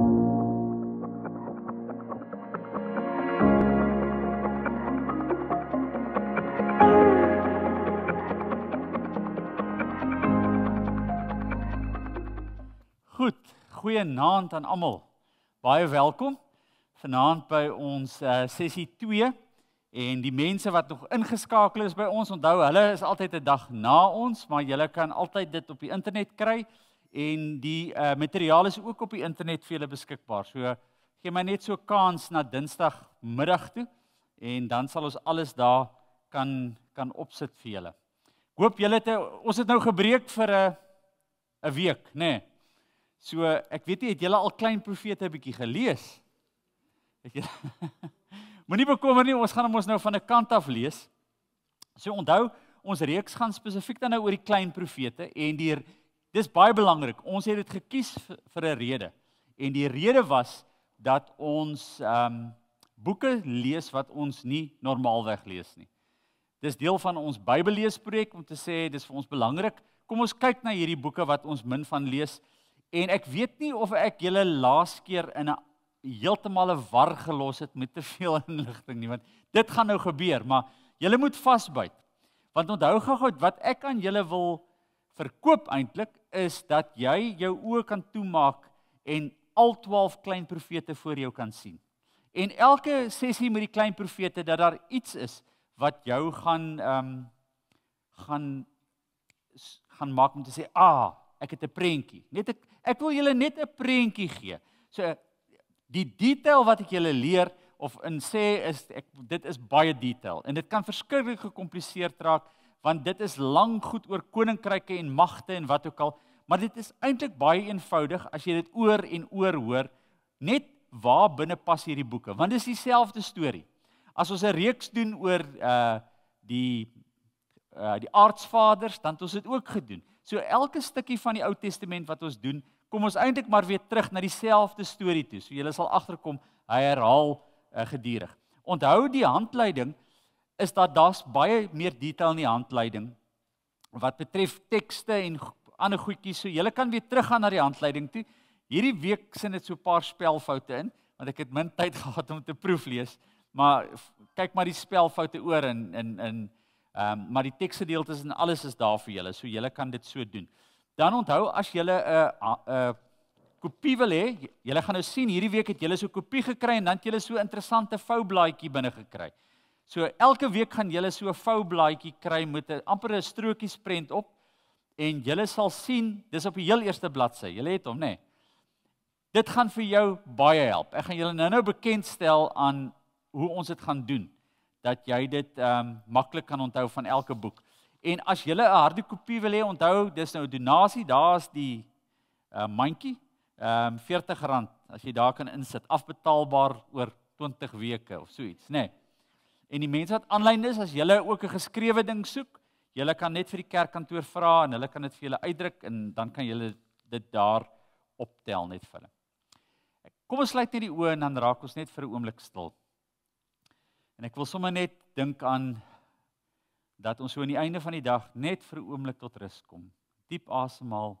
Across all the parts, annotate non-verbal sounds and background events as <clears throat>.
Goed, goeienaand aan almal. Baie welkom vanaand by ons uh, sessie 2 en die mense wat nog ingeskakel is by ons, onthou hulle is altyd 'n dag na ons, maar julle kan altyd dit op die internet kry en die uh, materiaal is ook op die internet vir julle beskikbaar. So gee my net so kans na Dinsdag middag toe en dan sal ons alles daar kan kan opsit vir julle. Hoop julle het ons het nou gebreek vir eh, 'n 'n week, nê. Nee. So ek weet nie het julle al klein profete 'n bietjie gelees? Het julle <laughs> Moenie bekommer nie, ons gaan hom ons nou van 'n kant af lees. So onthou, ons reeks gaan spesifiek dan nou oor die klein profete en die Dis baie belangrik. Ons het dit gekies vir 'n rede. En die rede was dat ons ehm um, boeke lees wat ons nie normaalweg lees nie. Dis deel van ons Bybelleesprojek om te sê dis vir ons belangrik. Kom ons kyk na hierdie boeke wat ons min van lees. En ek weet nie of ek julle laas keer in 'n heeltemal 'n war gelos het met te veel <laughs> inligting nie, want dit gaan nou gebeur, maar julle moet vasbyt. Want onthou gou-gou wat ek aan julle wil verkoop eintlik is dat jy jou oë kan toemaak en al 12 klein profete voor jou kan sien. En elke sessie met die klein profete dat daar iets is wat jou gaan ehm um, gaan gaan maak om te sê, "A, ah, ek het 'n prentjie." Net ek ek wil julle net 'n prentjie gee. So die detail wat ek julle leer of in sê is ek dit is baie detail en dit kan verskriklik gecompliseerd raak want dit is lank goed oor koninkryke en magte en wat ook al, maar dit is eintlik baie eenvoudig as jy dit oor en oor hoor, net waar binne pas hierdie boeke, want dis dieselfde storie. As ons 'n reeks doen oor uh die uh die aardsvaders, dan het ons dit ook gedoen. So elke stukkie van die Ou Testament wat ons doen, kom ons eintlik maar weer terug na dieselfde storie toe. So jy sal agterkom, hy herhaal uh, gedurig. Onthou die handleiding is dat daar's baie meer detail in die handleiding wat betref tekste en ander goedjies. So jy kan weer teruggaan na die handleiding toe. Hierdie week sin dit so 'n paar spelfoute in want ek het min <laughs> tyd gehad om te proeflees, maar kyk maar die spelfoute oor in in in ehm um, maar die teksgedeeltes en alles is daar vir julle. So julle kan dit so doen. Dan onthou as julle 'n uh, 'n uh, kopie wil hê, julle gaan nou sien hierdie week het julle so 'n kopie gekry en dan het julle so 'n interessante foublaadjie binne gekry. So elke week gaan julle so 'n vou blaadjie kry met 'n amper 'n strokiesprent op en julle sal sien, dis op die heel eerste bladsy. Julle het hom, né? Nee. Dit gaan vir jou baie help. Ek gaan julle nou-nou bekendstel aan hoe ons dit gaan doen dat jy dit ehm um, maklik kan onthou van elke boek. En as jy 'n harde kopie wil hê, onthou, dis nou 'n donasie. Daar's die ehm uh, mandjie. Ehm um, R40 as jy daar kan insit, afbetaalbaar oor 20 weke of so iets, né? Nee. En die mense wat aanlyn is, as julle ook 'n geskrewe ding soek, julle kan net vir die kerkkantoor vra en hulle kan dit vir julle uitdruk en dan kan julle dit daar optel net vir hulle. Kom ons sluit net die oë en dan raak ons net vir 'n oomblik stil. En ek wil sommer net dink aan dat ons so aan die einde van die dag net vir 'n oomblik tot rus kom. Diep asemhaal.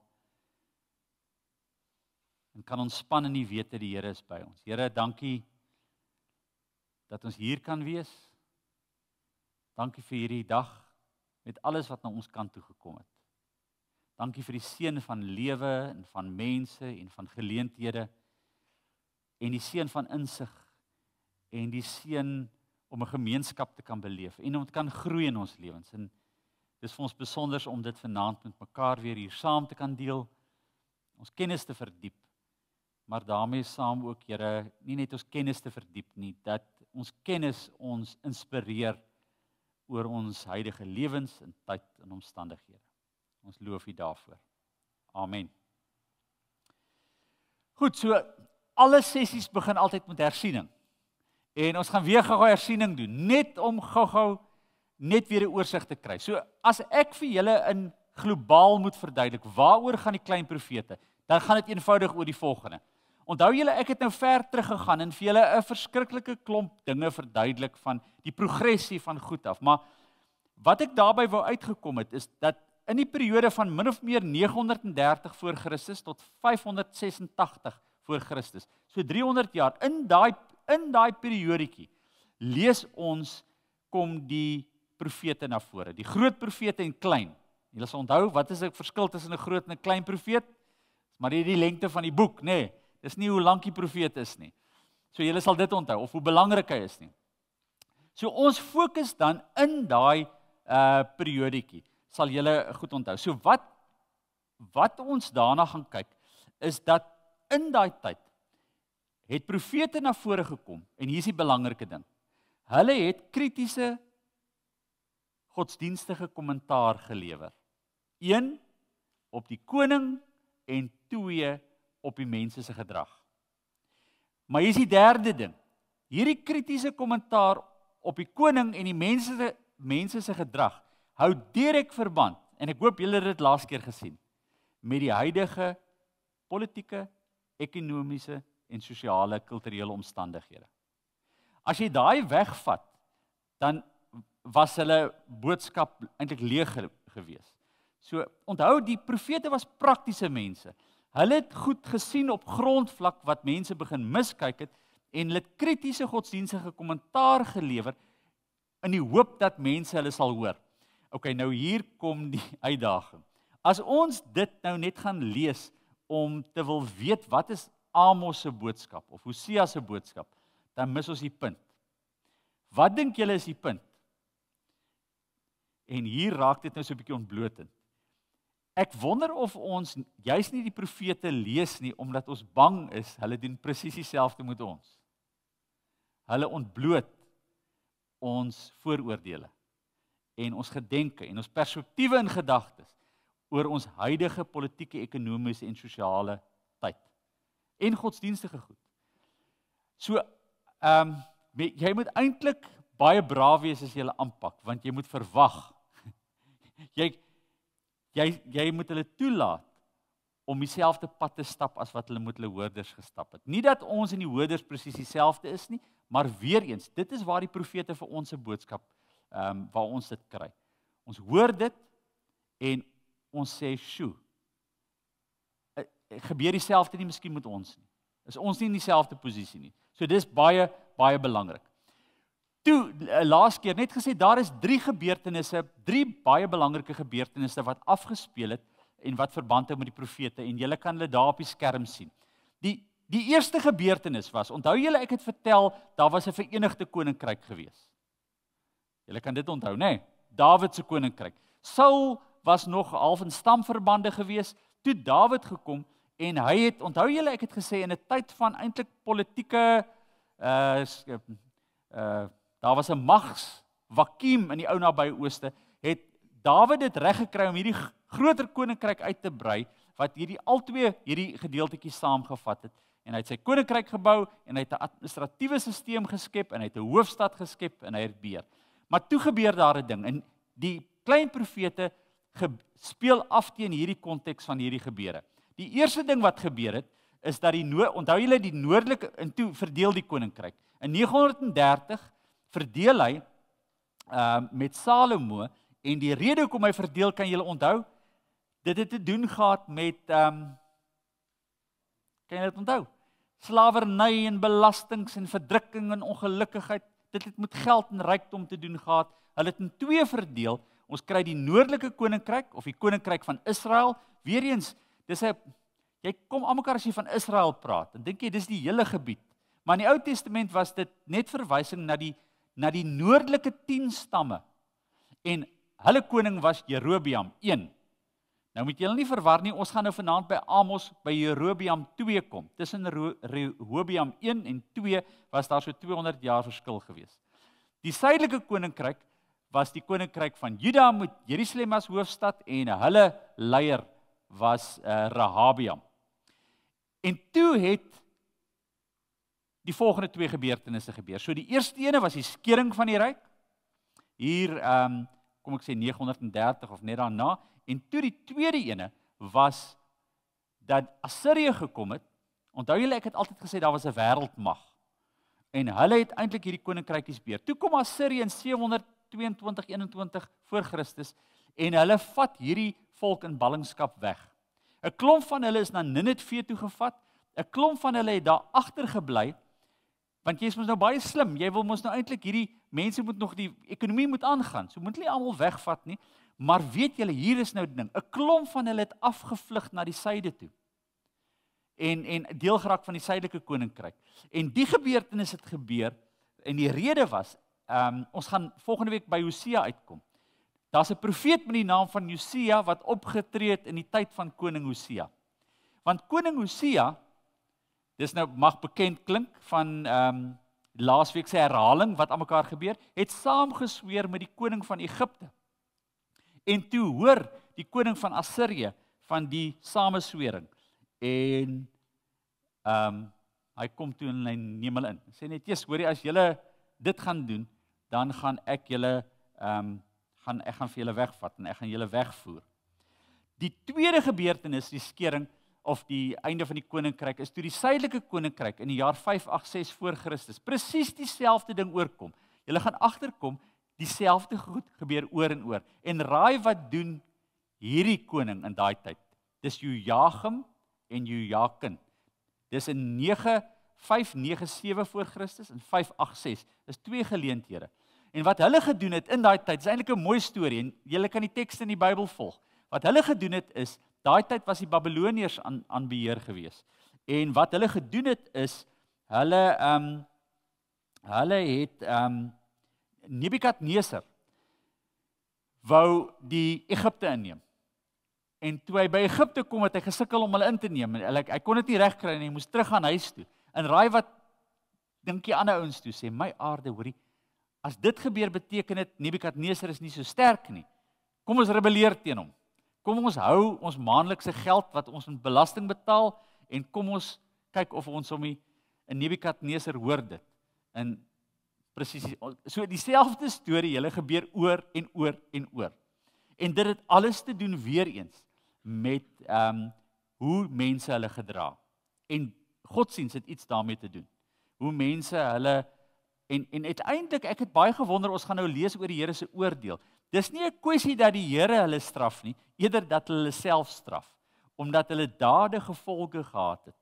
En kan ontspan en weet dat die Here is by ons. Here, dankie dat ons hier kan wees. Dankie vir hierdie dag met alles wat na ons kant toe gekom het. Dankie vir die seën van lewe en van mense en van geleenthede en die seën van insig en die seën om 'n gemeenskap te kan beleef en om te kan groei in ons lewens. En dis vir ons besonders om dit vanaand met mekaar weer hier saam te kan deel. Ons kennis te verdiep. Maar daarmee saam ook, Here, nie net ons kennis te verdiep nie, dat ons kennis ons inspireer oor ons huidige lewens en tyd en omstandighede. Ons loof U daarvoor. Amen. Goed, so alle sessies begin altyd met hersiening. En ons gaan weer gou-gou hersiening doen, net om gou-gou net weer 'n oorsig te kry. So as ek vir julle in globaal moet verduidelik waaroor gaan die klein profete, dan gaan dit eenvoudig oor die volgende. Onthou julle ek het nou ver terug gegaan en vir julle 'n verskriklike klomp dinge verduidelik van die progressie van goed af, maar wat ek daarby wou uitgekom het is dat in die periode van min of meer 930 voor Christus tot 586 voor Christus, so 300 jaar, in daai in daai periodetjie lees ons kom die profete na vore, die groot profete en klein. Julle sal onthou wat is die verskil tussen 'n groot en 'n klein profeet? Maar dit is die lengte van die boek, nê? Nee. Dis nie hoe lank die profeet is nie. So jy sal dit onthou of hoe belangrik hy is nie. So ons fokus dan in daai uh eh, periodetjie. Sal jy goed onthou. So wat wat ons daarna gaan kyk is dat in daai tyd het profete na vore gekom en hier's die belangrike ding. Hulle het kritiese godsdienstige kommentaar gelewer. 1 op die koning en 2 op die mense se gedrag. Maar hier is die derde ding. Hierdie kritiese kommentaar op die koning en die mense se mense se gedrag hou direk verband en ek hoop julle het dit laas keer gesien met die huidige politieke, ekonomiese en sosiale kulturele omstandighede. As jy daai wegvat, dan was hulle boodskap eintlik leeg geweest. So onthou die profete was praktiese mense. Hulle het goed gesien op grondvlak wat mense begin miskyk het en hulle kritiese godsdienstige kommentaar gelewer in die hoop dat mense hulle sal hoor. OK, nou hier kom die <laughs> uitdaging. As ons dit nou net gaan lees om te wil weet wat is Amos se boodskap of Hosea se boodskap, dan mis ons die punt. Wat dink julle is die punt? En hier raak dit nou so 'n bietjie ontblootend. Ek wonder of ons juis nie die profete lees nie omdat ons bang is hulle doen presies dieselfde met ons. Hulle ontbloot ons vooroordeele en ons gedenke en ons perspektiewe en gedagtes oor ons huidige politieke, ekonomiese en sosiale tyd en godsdienstige goed. So ehm um, jy moet eintlik baie braaf wees as jy hulle aanpak want jy moet verwag <laughs> jy jy jy moet hulle toelaat om dieselfde pad te stap as wat hulle met hulle hoorders gestap het. Nie dat ons en die hoorders presies dieselfde is nie, maar weer eens, dit is waar die profete vir ons se boodskap ehm um, waar ons dit kry. Ons hoor dit en ons sê, "Sjoe. Eh, eh, gebeur dieselfde nie miskien met ons nie. Is ons nie in dieselfde posisie nie." So dis baie baie belangrik. Toe eh, laas keer net gesê daar is drie gebeurtenisse, drie baie belangrike gebeurtenisse wat afgespeel het en wat verband hou met die profete en julle kan hulle daar op die skerm sien. Die die eerste gebeurtenis was, onthou julle ek het vertel daar was 'n verenigde koninkryk gewees. Julle kan dit onthou nê? Nee? Dawid se koninkryk. Saul was nog half in stamverbande gewees toe Dawid gekom en hy het onthou julle ek het gesê in 'n tyd van eintlik politieke uh uh Daar was 'n mags vakuum in die ou nabyeoste. Het Dawid dit reg gekry om hierdie groter koninkryk uit te brei wat hierdie albei hierdie gedeeltetjies saamgevat het en hy het sy koninkryk gebou en hy het 'n administratiewe stelsel geskep en hy het 'n hoofstad geskep en hy het beheer. Maar toe gebeur daar 'n ding en die klein profete speel af teen hierdie konteks van hierdie gebeure. Die eerste ding wat gebeur het is dat die onthou julle die noordelike intoe verdeel die koninkryk. In 930 verdeel hy uh met Salomo en die rede hoekom hy verdeel kan julle onthou dit het te doen gehad met um kan jy dit onthou slawerny en belastings en verdrukking en ongelukkigheid dit het met geld en rykdom te doen gehad hulle het in twee verdeel ons kry die noordelike koninkryk of die koninkryk van Israel weer eens dis 'n jy kom almekaar as jy van Israel praat en dink jy dis die hele gebied maar in die Ou Testament was dit net verwysing na die na die noordelike 10 stamme en hulle koning was Jerobeam 1. Nou moet julle nie verwar nie, ons gaan nou vanaand by Amos by Jerobeam 2 kom. Tussen Rehobeam 1 en 2 was daar so 200 jaar verskil gewees. Die suidelike koninkryk was die koninkryk van Juda met Jerusalem as hoofstad en hulle leier was uh, Rehabeam. En toe het die volgende twee gebeurtenisse gebeur. So die eerste ene was die skering van die ryk. Hier ehm um, kom ek sê 930 of net daarna en toe die tweede ene was dat Assirië gekom het. Onthou julle ek het altyd gesê daar was 'n wêreldmag. En hulle het eintlik hierdie koninkrykies beheer. Toe kom Assirië in 722-21 voor Christus en hulle vat hierdie volk in ballingskap weg. 'n Klomp van hulle is na Ninive toe gevat. 'n Klomp van hulle het daar agter gebly Want jy is mos nou baie slim. Jy wil mos nou eintlik hierdie mense moet nog die ekonomie moet aangaan. So moet hulle nie almal wegvat nie. Maar weet julle, hier is nou die ding. 'n Klomp van hulle het afgevlug na die syde toe. En en deel geraak van die suidelike koninkryk. En die gebeurtenis het gebeur en die rede was, ehm um, ons gaan volgende week by Hosea uitkom. Daar's 'n profeet met die naam van Hosea wat opgetree het in die tyd van koning Hosea. Want koning Hosea Dis nou mag bekend klink van ehm um, laasweek se herhaling wat aan mekaar gebeur, het saamgesweer met die koning van Egipte. En toe hoor die koning van Assirië van die sameswering en ehm um, hy kom toe en hy neem hulle in. Sê net, "Jesus, hoorie, as julle dit gaan doen, dan gaan ek julle ehm um, gaan ek gaan vir julle wegvat en ek gaan julle wegvoer." Die tweede gebeurtenis, die skering, of die einde van die koninkryk is toe die suidelike koninkryk in die jaar 586 voor Christus presies dieselfde ding oorkom. Julle gaan agterkom dieselfde goed gebeur oor en oor. En raai wat doen hierdie koning in daai tyd? Dis Joagim en Joakim. Dis in 9597 voor Christus en 586. Dis twee geleenthede. En wat hulle gedoen het in daai tyd, is eintlik 'n mooi storie en julle kan die tekste in die Bybel volg. Wat hulle gedoen het is Daai tyd was die Babiloniërs aan aan beheer gewees. En wat hulle gedoen het is hulle ehm um, hulle het ehm um, Nebukadneser wou die Egipte inneem. En toe hy by Egipte kom het hy gesukkel om hulle in te neem en hy, hy kon dit nie regkry nie, hy moes terug aan huis toe. En raai wat dink die ander ouens toe sê, my aarde, hoorie, as dit gebeur beteken dit Nebukadneser is nie so sterk nie. Kom ons rebelleer teen hom. Kom ons hou ons maandelikse geld wat ons in belasting betaal en kom ons kyk of ons hom in Nebukadneser hoor dit. In presies so dieselfde storie hele gebeur oor en oor en oor. En dit het alles te doen weer eens met ehm um, hoe mense hulle gedra. En godsiens het iets daarmee te doen. Hoe mense hulle en en uiteindelik ek het baie gewonder ons gaan nou lees oor die Here se oordeel. Dis nie 'n kwessie dat die Here hulle straf nie, eerder dat hulle self straf omdat hulle dade gevolge gehad het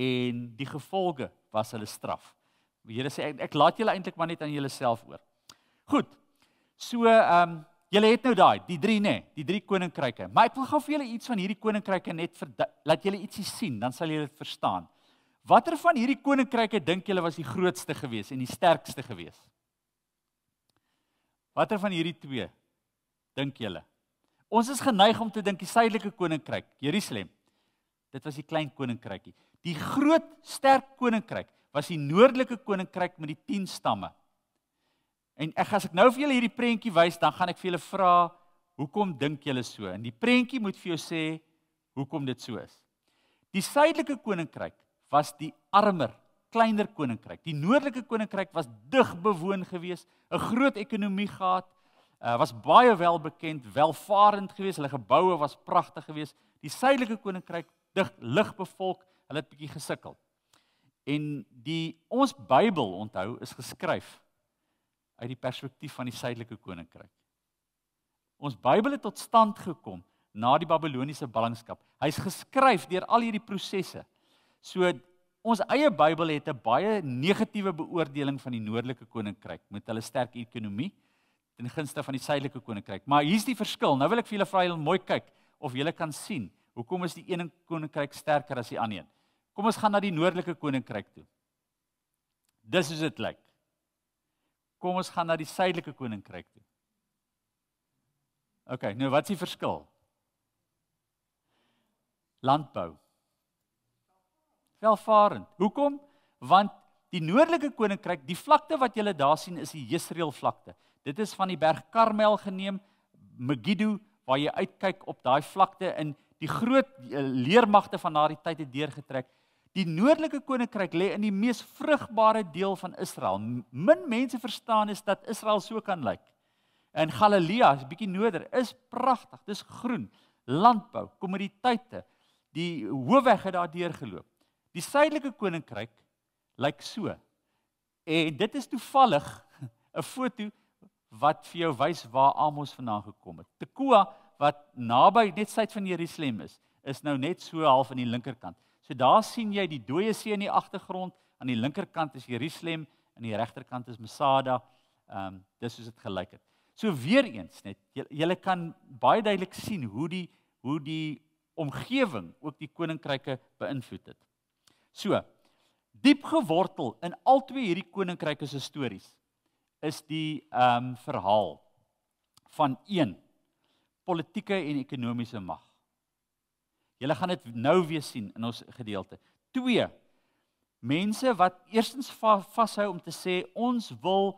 en die gevolge was hulle straf. Die Here sê ek, ek laat julle eintlik maar net aan julleself oor. Goed. So ehm um, julle het nou daai die drie nê, die drie koninkryke. Maar ek wil gou vir julle iets van hierdie koninkryke net vir laat julle ietsie sien, dan sal julle dit verstaan. Watter van hierdie koninkryke dink julle was die grootste geweest en die sterkste geweest? Watter van hierdie twee dink julle? Ons is geneig om te dink die suidelike koninkryk, Jerusalem. Dit was die klein koninkrykie. Die groot sterk koninkryk was die noordelike koninkryk met die 10 stamme. En ek as ek nou vir julle hierdie prentjie wys, dan gaan ek vir julle vra, hoekom dink julle so? En die prentjie moet vir jou sê hoekom dit so is. Die suidelike koninkryk was die armer, kleiner koninkryk. Die noordelike koninkryk was dig bewoon geweest, 'n groot ekonomie gehad, Eh, was baie welbekend, welvarend geweest, hulle geboue was pragtig geweest. Die suidelike koninkryk dig lig bevolk, hulle het bietjie gesukkel. En die ons Bybel onthou is geskryf uit die perspektief van die suidelike koninkryk. Ons Bybel het tot stand gekom na die Babiloniese ballingskap. Hy's geskryf deur al hierdie prosesse. So ons eie Bybel het 'n baie negatiewe beoordeling van die noordelike koninkryk met hulle sterk ekonomie, in gunste van die suidelike koninkryk. Maar hier's die verskil. Nou wil ek vir julle vra julle mooi kyk of julle kan sien hoekom is die een koninkryk sterker as die ander een. Kom ons gaan na die noordelike koninkryk toe. Dis is dit lyk. Kom ons gaan na die suidelike koninkryk toe. OK, nou wat is die verskil? Landbou. Welvarend. Hoekom? Want die noordelike koninkryk, die vlakte wat julle daar sien is die Jesreel vlakte. Dit is van die berg Karmel geneem, Megiddo, waar jy uitkyk op daai vlakte in die groot eh, leermagte van daardie tyd het deurgetrek. Die noordelike koninkryk lê in die mees vrugbare deel van Israel. Min mense verstaan is dat Israel so kan lyk. En Galilea, is bietjie noorder, is pragtig. Dis groen, landbou, kommoditeite. Die hoofweg het daardeur geloop. Die suidelike koninkryk lyk so. En dit is toevallig <laughs> 'n foto wat vir jou wys waar Amos vandaan gekom het. Tekoa wat naby net suid van Jerusalem is, is nou net so half aan die linkerkant. So daar sien jy die dooie see in die agtergrond, aan die linkerkant is Jerusalem, aan die regterkant is Masada. Ehm um, dis soos dit gelyk het. So weer eens net, jy jy kan baie duidelik sien hoe die hoe die omgewing ook die koninkryke beïnvloed het. So, diep gewortel in al twee hierdie koninkryke se stories is die ehm um, verhaal van een politieke en ekonomiese mag. Julle gaan dit nou weer sien in ons gedeelte. 2 Mense wat eerstens vashou om te sê ons wil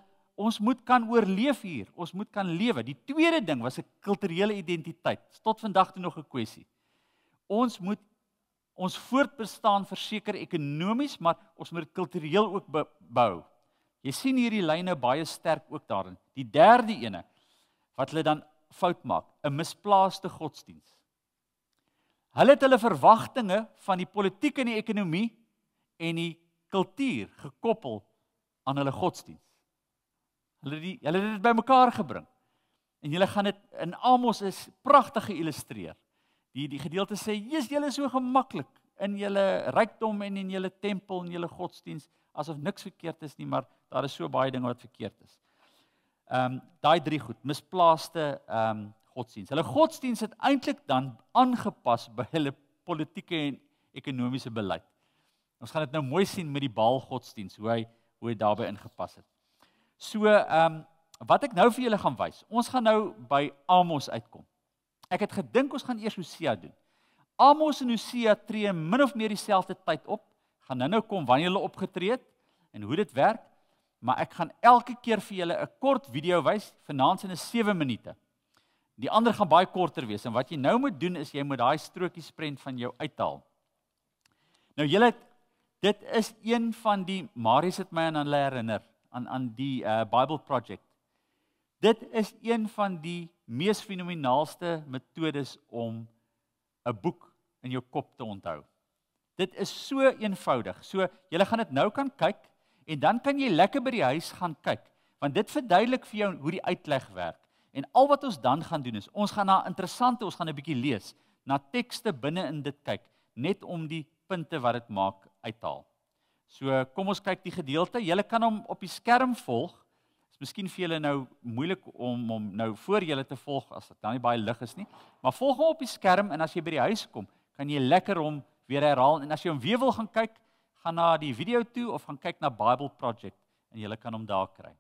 ons moet kan oorleef hier, ons moet kan lewe. Die tweede ding was 'n kulturele identiteit. Tot vandag toe nog 'n kwessie. Ons moet ons voortbestaan verseker ekonomies, maar ons moet kultureel ook bou. Be Jy sien hierdie lyne baie sterk ook daarin. Die derde ene wat hulle dan fout maak, 'n misplaaste godsdiens. Hulle het hulle verwagtinge van die politiek en die ekonomie en die kultuur gekoppel aan hulle godsdiens. Hulle die hulle het dit bymekaar gebring. En jy gaan dit in Amos is pragtig geillustreer. Die die gedeelte sê: "Jesus, julle is so gemaklik in julle rykdom en in julle tempel en julle godsdiens asof niks verkeerd is nie, maar daar is so baie dinge wat verkeerd is. Ehm um, daai drie goed, misplaaste ehm um, godsdiens. Hulle godsdiens het eintlik dan aangepas by hulle politieke en ekonomiese beleid. Ons gaan dit nou mooi sien met die Baal godsdiens hoe hy hoe hy daarbey ingepas het. So ehm um, wat ek nou vir julle gaan wys. Ons gaan nou by Amos uitkom. Ek het gedink ons gaan eers Hosea doen. Amos en Hosea tree min of meer dieselfde tyd op. Gaan nou-nou kom wanneer hulle opgetree het en hoe dit werk, maar ek gaan elke keer vir julle 'n kort video wys, vanaand in 'n 7 minute. Die ander gaan baie korter wees en wat jy nou moet doen is jy moet daai strokies prent van jou uithaal. Nou julle dit is een van die Marius het my aan hulle herinner aan aan die uh, Bible project. Dit is een van die mees fenomenaalste metodes om 'n boek in jou kop te onthou. Dit is so eenvoudig. So jy gaan dit nou kan kyk en dan kan jy lekker by die huis gaan kyk want dit verduidelik vir jou hoe die uitleg werk. En al wat ons dan gaan doen is ons gaan na interessante, ons gaan 'n bietjie lees, na tekste binne in dit kyk net om die punte wat dit maak uithaal. So kom ons kyk die gedeelte. Julle kan hom op die skerm volg. Dit is miskien vir julle nou moeilik om hom nou voor julle te volg as dit dan nie baie lig is nie. Maar volg hom op die skerm en as jy by die huis kom, kan jy lekker hom weer herhaal en as jy hom weer wil gaan kyk, gaan na die video toe of gaan kyk na Bible Project en jy kan hom daar kry.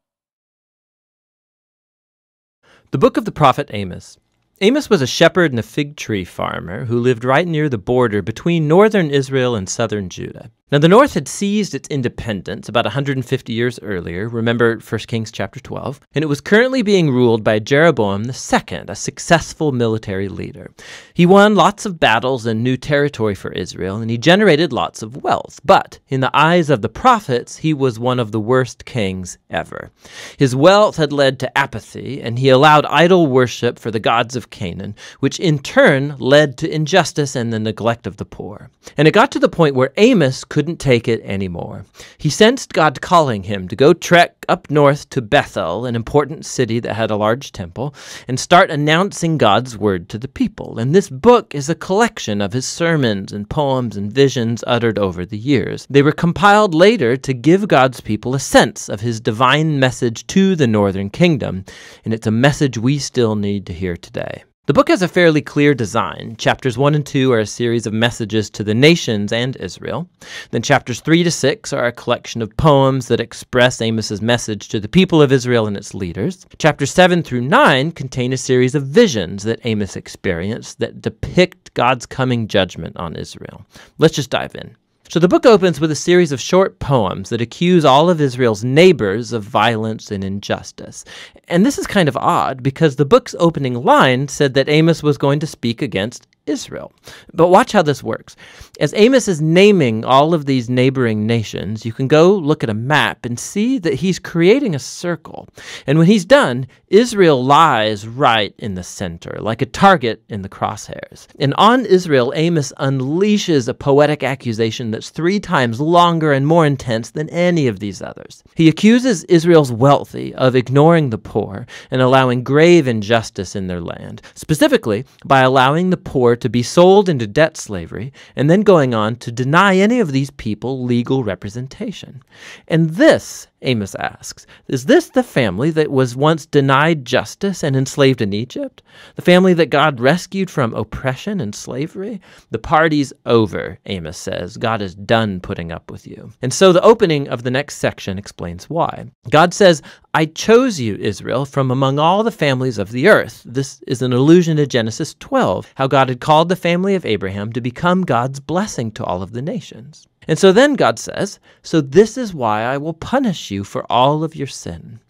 The book of the prophet Amos. Amos was a shepherd and a fig tree farmer who lived right near the border between northern Israel and southern Judah. Now, the North had seized its independence about 150 years earlier, remember 1 Kings chapter 12, and it was currently being ruled by Jeroboam II, a successful military leader. He won lots of battles and new territory for Israel, and he generated lots of wealth, but in the eyes of the prophets, he was one of the worst kings ever. His wealth had led to apathy, and he allowed idol worship for the gods of Canaan, which in turn led to injustice and the neglect of the poor. And it got to the point where Amos could couldn't take it anymore. He sensed God calling him to go trek up north to Bethel, an important city that had a large temple, and start announcing God's word to the people. And this book is a collection of his sermons and poems and visions uttered over the years. They were compiled later to give God's people a sense of his divine message to the northern kingdom, and it's a message we still need to hear today. The book has a fairly clear design. Chapters 1 and 2 are a series of messages to the nations and Israel. Then chapters 3 to 6 are a collection of poems that express Amos's message to the people of Israel and its leaders. Chapters 7 through 9 contain a series of visions that Amos experienced that depict God's coming judgment on Israel. Let's just dive in. So the book opens with a series of short poems that accuse all of Israel's neighbors of violence and injustice. And this is kind of odd because the book's opening line said that Amos was going to speak against Israel. But watch how this works. As Amos is naming all of these neighboring nations, you can go look at a map and see that he's creating a circle. And when he's done, Israel lies right in the center, like a target in the crosshairs. And on Israel, Amos unleashes a poetic accusation that's three times longer and more intense than any of these others. He accuses Israel's wealthy of ignoring the poor and allowing grave injustice in their land, specifically by allowing the poor to be sold into debt slavery, and then going on to deny any of these people legal representation. And this, Amos asks, is this the family that was once denied justice and enslaved in Egypt? The family that God rescued from oppression and slavery? The party's over, Amos says. God is done putting up with you. And so the opening of the next section explains why. God says, I chose you, Israel, from among all the families of the earth. This is an allusion to Genesis 12, how God had called the family of Abraham to become God's blessing to all of the nations. And so then God says, So this is why I will punish you for all of your sin.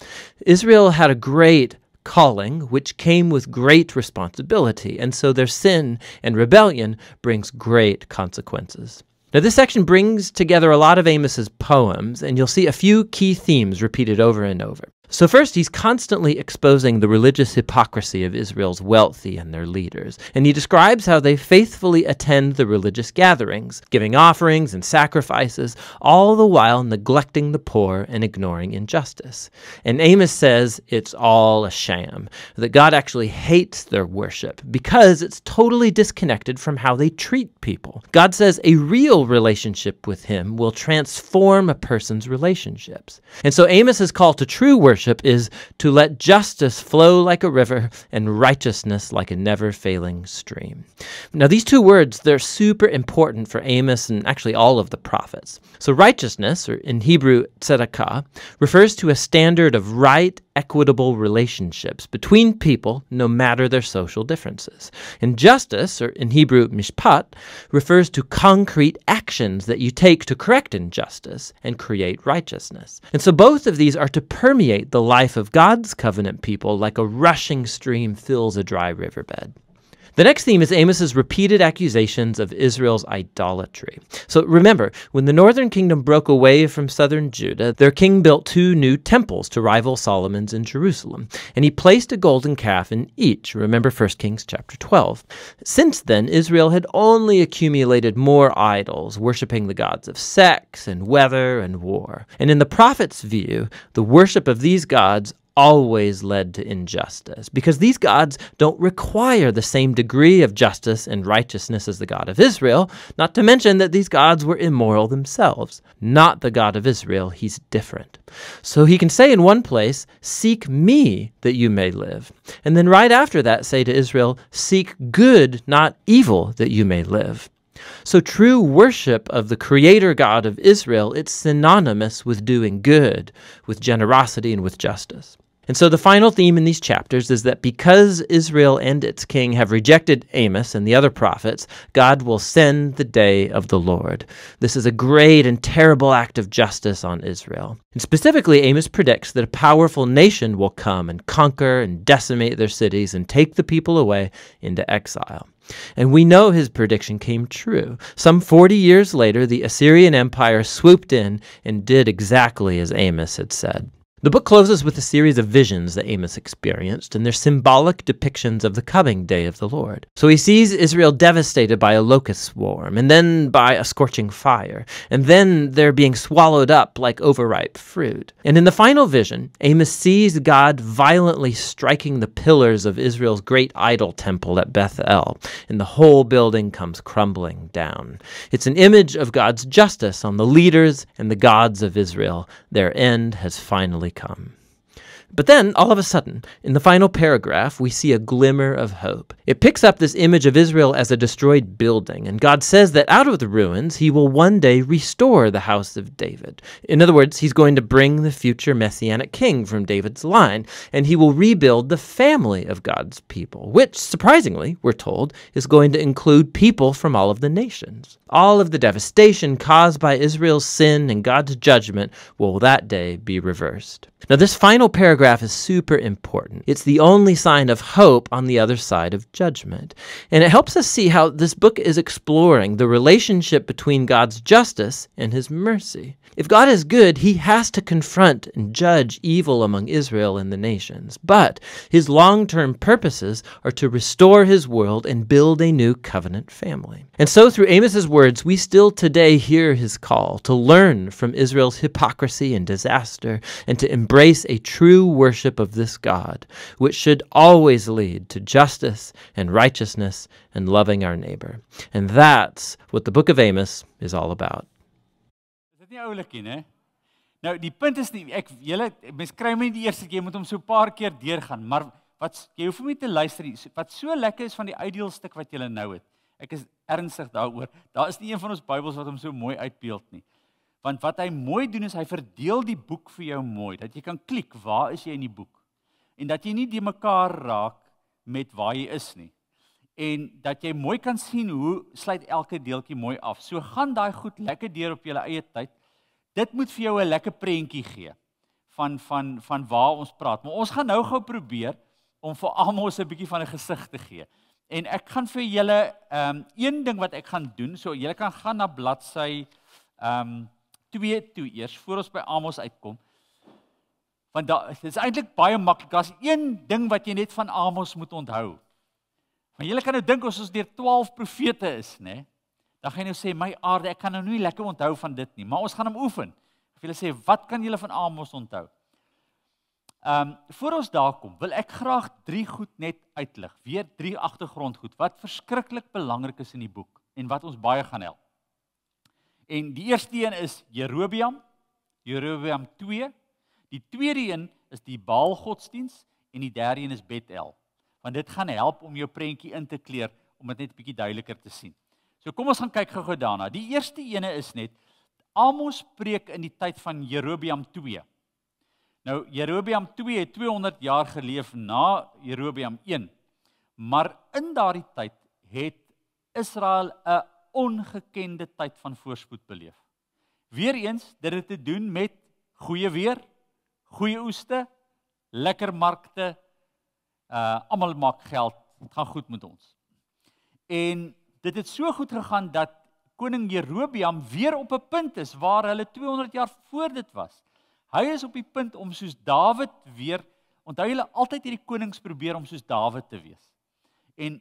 Israel had a great calling, which came with great responsibility, and so their sin and rebellion brings great consequences. Now, this section brings together a lot of Amos's poems, and you'll see a few key themes repeated over and over. So, first, he's constantly exposing the religious hypocrisy of Israel's wealthy and their leaders, and he describes how they faithfully attend the religious gatherings, giving offerings and sacrifices, all the while neglecting the poor and ignoring injustice. And Amos says it's all a sham, that God actually hates their worship because it's totally disconnected from how they treat people. God says a real relationship with Him will transform a person's relationships. And so, is call to true worship worship is to let justice flow like a river and righteousness like a never failing stream. Now, these two words, they're super important for Amos and actually all of the prophets. So, righteousness, or in Hebrew, tzedakah, refers to a standard of right equitable relationships between people, no matter their social differences. And justice, or in Hebrew mishpat, refers to concrete actions that you take to correct injustice and create righteousness. And so both of these are to permeate the life of God's covenant people like a rushing stream fills a dry riverbed. The next theme is Amos's repeated accusations of Israel's idolatry. So remember, when the northern kingdom broke away from southern Judah, their king built two new temples to rival Solomon's in Jerusalem, and he placed a golden calf in each. Remember 1 Kings chapter 12. Since then, Israel had only accumulated more idols, worshiping the gods of sex and weather and war. And in the prophet's view, the worship of these gods always led to injustice because these gods don't require the same degree of justice and righteousness as the God of Israel, not to mention that these gods were immoral themselves. Not the God of Israel, he's different. So he can say in one place, Seek me that you may live. And then right after that, say to Israel, Seek good, not evil, that you may live. So true worship of the creator God of Israel, it's synonymous with doing good, with generosity and with justice. And so the final theme in these chapters is that because Israel and its king have rejected Amos and the other prophets, God will send the day of the Lord. This is a great and terrible act of justice on Israel. And specifically, Amos predicts that a powerful nation will come and conquer and decimate their cities and take the people away into exile. And we know his prediction came true. Some 40 years later, the Assyrian Empire swooped in and did exactly as Amos had said. The book closes with a series of visions that Amos experienced, and they're symbolic depictions of the coming day of the Lord. So he sees Israel devastated by a locust swarm, and then by a scorching fire, and then they're being swallowed up like overripe fruit. And in the final vision, Amos sees God violently striking the pillars of Israel's great idol temple at Bethel, and the whole building comes crumbling down. It's an image of God's justice on the leaders and the gods of Israel. Their end has finally come. But then, all of a sudden, in the final paragraph, we see a glimmer of hope. It picks up this image of Israel as a destroyed building, and God says that out of the ruins, he will one day restore the house of David. In other words, he's going to bring the future messianic king from David's line, and he will rebuild the family of God's people, which, surprisingly, we're told, is going to include people from all of the nations. All of the devastation caused by Israel's sin and God's judgment will that day be reversed. Now, this final paragraph paragraph is super important. It's the only sign of hope on the other side of judgment. And it helps us see how this book is exploring the relationship between God's justice and his mercy. If God is good, he has to confront and judge evil among Israel and the nations. But his long term purposes are to restore his world and build a new covenant family. And so, through Amos's words, we still today hear his call to learn from Israel's hypocrisy and disaster and to embrace a true worship of this God, which should always lead to justice and righteousness and loving our neighbor. And that's what the book of Amos is all about. Is dit nie oulik nie, né? Nou die punt is die ek julle mens kry my die eerste keer jy moet hom so 'n paar keer deurgaan, maar wat jy hoef hom nie te luister nie. Wat so lekker is van die uitdeelstuk wat jy nou het. Ek is ernstig daaroor. Daar is nie een van ons Bybels wat hom so mooi uitbeeld nie. Want wat hy mooi doen is hy verdeel die boek vir jou mooi dat jy kan klik waar is jy in die boek en dat jy nie die mekaar raak met waar jy is nie. En dat jy mooi kan sien hoe sluit elke deeltjie mooi af. So gaan daai goed lekker deur op jou eie tyd. Dit moet vir jou 'n lekker prentjie gee van van van waar ons praat. Maar ons gaan nou gou probeer om vir Amos 'n bietjie van 'n gesig te gee. En ek gaan vir julle ehm um, een ding wat ek gaan doen, so julle kan gaan na bladsy ehm um, 2 toe eers voor ons by Amos uitkom. Want da dis eintlik baie maklik. Daar's een ding wat jy net van Amos moet onthou. Maar jy kan nou dink as ons deur 12 profete is, né? Dan gaan jy nou sê my aarde, ek kan nou nie lekker onthou van dit nie, maar ons gaan hom oefen. Ek wil sê wat kan julle van Amos onthou? Ehm um, voor ons daar kom, wil ek graag drie goed net uitlig. Weer drie agtergrondgoed wat verskriklik belangrik is in die boek en wat ons baie gaan help. En die eerste een is Jerobeam, Jerobeam 2. Die tweede een is die Baal godsdiens en die derde een is Bethel. Want dit gaan help om jou prentjie in te kleur om dit net 'n bietjie duideliker te sien. So kom ons gaan kyk gou-gou daarna. Die eerste ene is net Amos preek in die tyd van Jerobeam 2. Nou Jerobeam 2 het 200 jaar geleef na Jerobeam 1. Maar in daardie tyd het Israel 'n ongekende tyd van voorspoed beleef. Weereens dit het te doen met goeie weer, goeie oeste, lekker markte, uh almal maak geld, dit gaan goed met ons. En dit het so goed gegaan dat koning Jerobeam weer op 'n punt is waar hulle 200 jaar voor dit was. Hy is op die punt om soos Dawid weer, onthou julle altyd hierdie konings probeer om soos Dawid te wees. En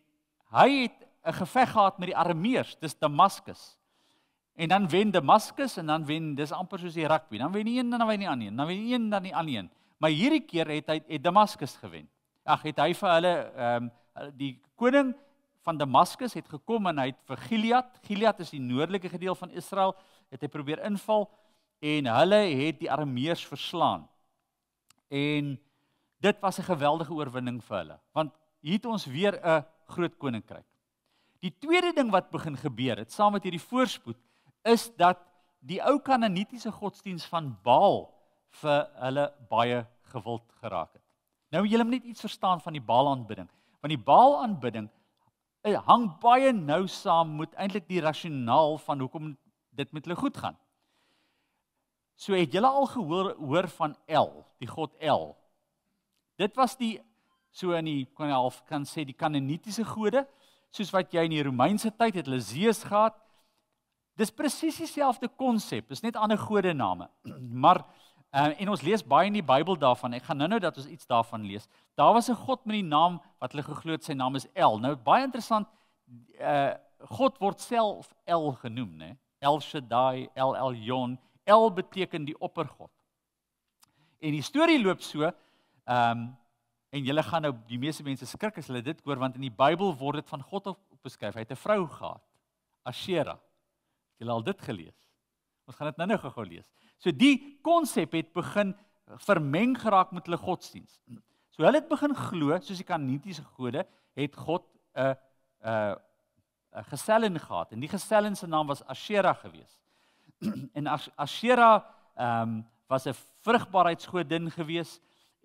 hy het 'n geveg gehad met die Arameërs, dis Damaskus. En dan wen Damaskus en dan wen dis amper soos die rugby. Dan wen die een dan wen die ander een. Dan wen die een dan die ander een. Maar hierdie keer het hy het Damaskus gewen. Ag, het hy vir hulle ehm um, die koning van Damaskus het gekom en hy het vir Giliat, Giliat is die noordelike gedeelte van Israel, het hy probeer inval en hulle het die Arameërs verslaan. En dit was 'n geweldige oorwinning vir hulle, want hier het ons weer 'n groot koninkryk. Die tweede ding wat begin gebeur het, saam met hierdie voorspoed, is dat die ou kananitiese godsdiens van Baal vir hulle baie gewild geraak het. Nou julle moet net iets verstaan van die Baal aanbidding, want die Baal aanbidding eh, hang baie nou saam met eintlik die rasionaal van hoekom dit met hulle goed gaan. So het julle al gehoor hoor van El, die god El. Dit was die so in die kan half kan sê die kananitiese gode soos wat jy in die Romeinse tyd het Lysias gehad. Dis presies dieselfde konsep, is net ander gode name. <clears throat> Maar eh, en ons lees baie in die Bybel daarvan. Ek gaan nou-nou dat ons iets daarvan lees. Daar was 'n god met die naam wat hulle geglo het sy naam is El. Nou baie interessant, uh God word self El genoem, né? El Shaddai, El Elyon. El beteken die oppergod. En die storie loop so, ehm um, En julle gaan nou die meeste mense skrik as hulle dit hoor want in die Bybel word dit van God op beskryf. Hy het 'n vrou gehad, Asherah. Het julle al dit gelees? Ons gaan dit nou-nou gou-gou lees. So die konsep het begin eh, vermeng geraak met hulle godsdiens. So hulle het begin glo soos die kanitiese gode het God 'n eh, 'n eh, 'n gesellin gehad en die gesellin se naam was Asherah gewees. <clears throat> en Asherah ehm um, was 'n vrugbaarheidsgodin gewees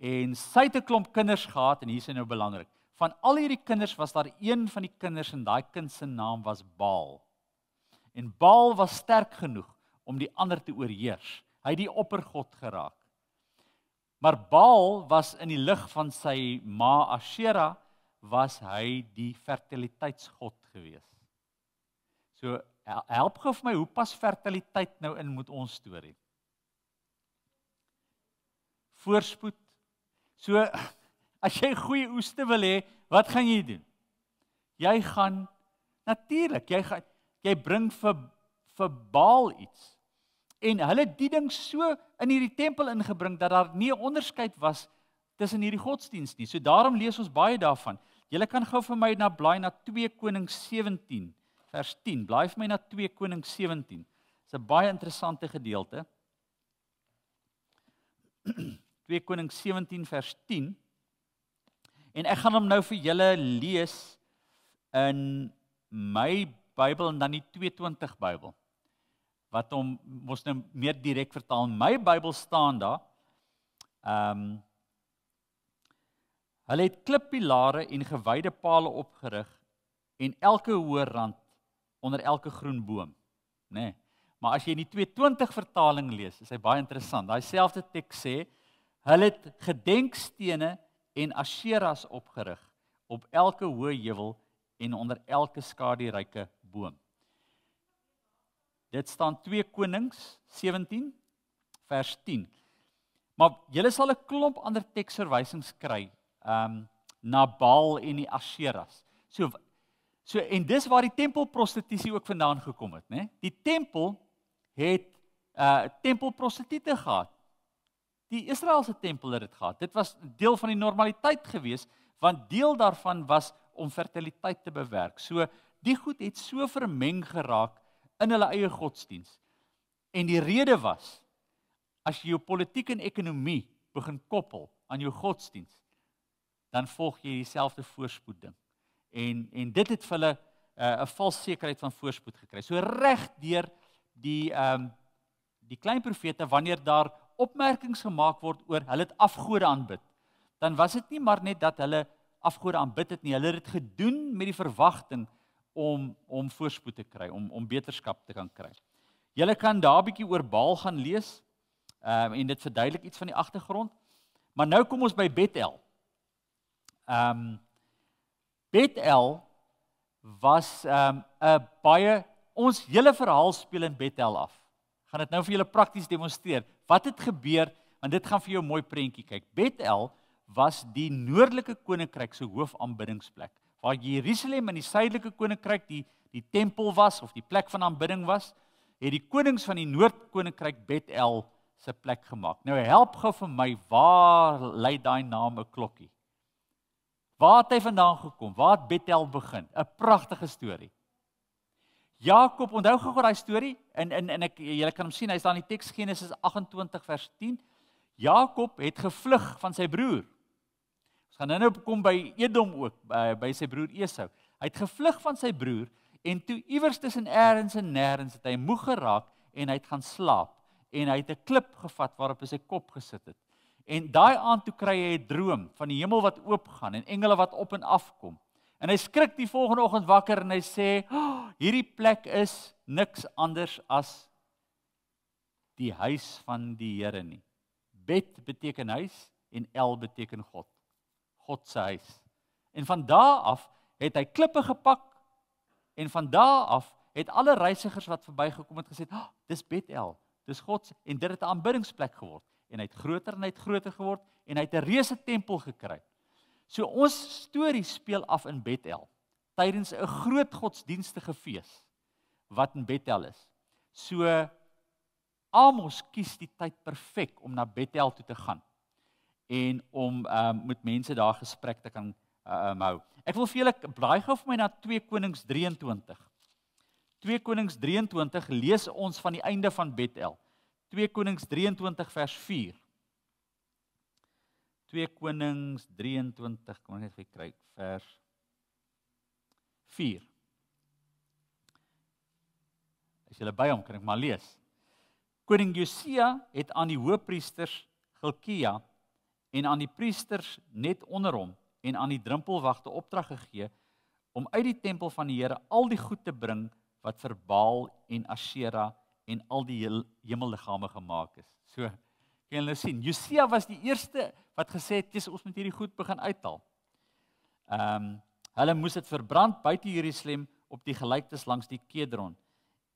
en sy het 'n klomp kinders gehad en hier is nou belangrik. Van al hierdie kinders was daar een van die kinders en daai kind se naam was Baal. En Baal was sterk genoeg om die ander te oorheers. Hy het die oppergod geraak. Maar Baal was in die lig van sy ma Asherah was hy die fertiliteitsgod gewees. So help gou vir my hoe pas fertiliteit nou in met ons storie? Voorspoed So as jy goeie oeste wil hê, wat gaan jy doen? Jy gaan natuurlik, jy gaan jy bring vir vir Baal iets. En hulle het die ding so in hierdie tempel ingebring dat daar nie 'n onderskeid was tussen hierdie godsdiens nie. So daarom lees ons baie daarvan. Jy kan gou vir my na blaai na 2 Konings 17 vers 10. Blaai vir my na 2 Konings 17. Dis 'n baie interessante gedeelte. <clears throat> 2 Koning 17 vers 10. En ek gaan hom nou vir julle lees in my Bybel en dan die 22 Bybel. Wat hom mos nou meer direk vertaal. My Bybel staan daar. Ehm um, Hulle het klippilare en gewyde palle opgerig en elke hoë rand onder elke groen boom, nê. Nee. Maar as jy in die 220 vertaling lees, is hy baie interessant. Daai selfde teks sê se, Hulle het gedenkstene en aseras opgerig op elke hoë heuwel en onder elke skaduryke boom. Dit staan 2 Konings 17 vers 10. Maar julle sal 'n klomp ander teksverwysings kry, ehm um, na Baal en die aseras. So so en dis waar die tempelprostitusie ook vandaan gekom het, né? Nee? Die tempel het uh tempelprostituie gehad Die Israeliese tempel het dit gehad. Dit was deel van die normaliteit gewees want deel daarvan was om fertiliteit te bewerk. So die goed het so vermeng geraak in hulle eie godsdiens. En die rede was as jy jou politiek en ekonomie begin koppel aan jou godsdiens, dan volg jy dieselfde voorspoed ding. En en dit het vir hulle eh, 'n uh, valse sekerheid van voorspoed gekry. So reg deur die ehm um, die klein profete wanneer daar opmerkings gemaak word oor hulle het afgode aanbid, dan was dit nie maar net dat hulle afgode aanbid het nie, hulle het dit gedoen met die verwagting om om voorspoed te kry, om om beterskap te kan kry. Julle kan daar 'n bietjie oor Baal gaan lees. Ehm um, en dit verduidelik iets van die agtergrond. Maar nou kom ons by Bethel. Ehm um, Bethel was ehm um, 'n baie ons hele verhaal speel in Bethel af. Gaan dit nou vir julle prakties demonstreer. Wat het gebeur? Want dit gaan vir jou mooi prentjie kyk. Bethel was die noordelike koninkryk se hoofaanbiddingsplek. Waar Jerusalem in die suidelike koninkryk die die tempel was of die plek van aanbidding was, het die konings van die noordkoninkryk Bethel se plek gemaak. Nou help gou vir my, waar lê daai naam 'n klokkie? Waar het hy vandaan gekom? Waar het Bethel begin? 'n Pragtige storie. Jakob, onthou gou gou daai storie in in en ek julle kan hom sien, hy staan in die teks Genesis 28 vers 10. Jakob het gevlug van sy broer. Ons gaan nou-nou kom by Edom ook by, by sy broer Esau. Hy het gevlug van sy broer en toe iewers tussen ergens en nêrens het hy moeg geraak en hy het gaan slaap en hy het 'n klip gevat waarop hy sy kop gesit het. En daai aand toe kry hy 'n droom van die hemel wat oopgaan en engele wat op en af kom. En hy skrik die volgende oggend wakker en hy sê, oh, "Hierdie plek is niks anders as die huis van die Here nie. Bet beteken huis en El beteken God. God se huis. En van daardie af het hy klippe gepak en van daardie af het alle reisigers wat verbygekom het gesê, oh, "Dis Betel, dis God se." En dit het 'n aanbiddingsplek geword en hy het groter en hy het groter geword en hy het 'n reuse tempel gekry. So ons storie speel af in Bethel tydens 'n groot godsdienstige fees wat in Bethel is. So Amos kies die tyd perfek om na Bethel toe te gaan en om um, met mense daar gesprek te kan um, hou. Ek wil vir julle blaai gou vir my na 2 Konings 23. 2 Konings 23 lees ons van die einde van Bethel. 2 Konings 23 vers 4. 2 Konings 23 kom ons net kry vers 4 As julle by hom kan ek maar lees Koning Josia het aan die hoofpriesters Gilkia en aan die priesters net onder hom en aan die drempelwagte opdrag gegee om uit die tempel van die Here al die goed te bring wat vir Baal en Asjera en al die hemelliggame gemaak is. So Ken hulle sien. Josia was die eerste wat gesê het dis ons moet hierdie goed begin uithaal. Ehm um, hulle moes dit verbrand buite Jerusalem op die gelyktes langs die Kedron.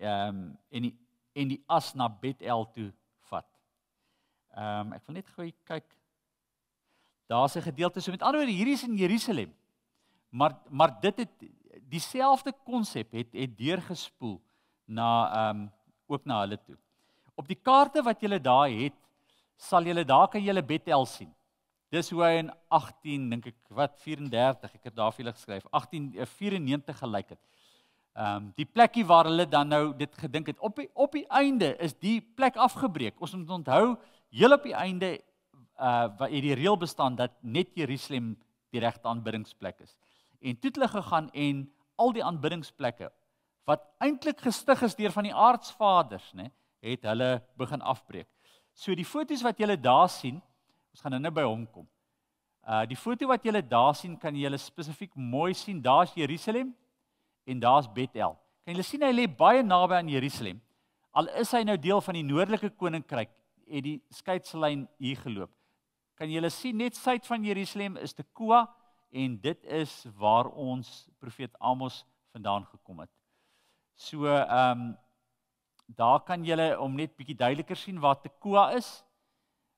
Ehm um, en die en die as na Bethel toe vat. Ehm um, ek wil net gou kyk. Daar's 'n gedeelte so met ander woorde hierdie is in Jerusalem. Maar maar dit het dieselfde konsep het het deurgespoel na ehm um, ook na hulle toe. Op die kaarte wat jy daar het, sal julle daar kan julle Bethel sien. Dis hoe hy in 18 dink ek wat 34 ek het daar vir julle geskryf 1894 eh, gelyk het. Ehm um, die plekkie waar hulle dan nou dit gedink het op die, op die einde is die plek afgebreek. Ons moet onthou heel op die einde uh eh, wat hierdie reël bestaan dat net Jerusalem die regte aanbiddingsplek is. En toe het hulle gegaan en al die aanbiddingsplekke wat eintlik gestig is deur van die aardsvaders, né, het hulle begin afbreek. So die foto's wat julle daar sien, ons gaan nou-, nou by hom kom. Uh die foto wat julle daar sien, kan julle spesifiek mooi sien. Daar's Jerusalem en daar's Bethel. Kan julle sien hy lê baie naby aan Jerusalem. Al is hy nou deel van die noordelike koninkryk, het die skeidslyn hier geloop. Kan julle sien net suid van Jerusalem is Tekoa en dit is waar ons profeet Amos vandaan gekom het. So ehm um, daar kan julle om net bietjie duideliker sien wat Tekoa is.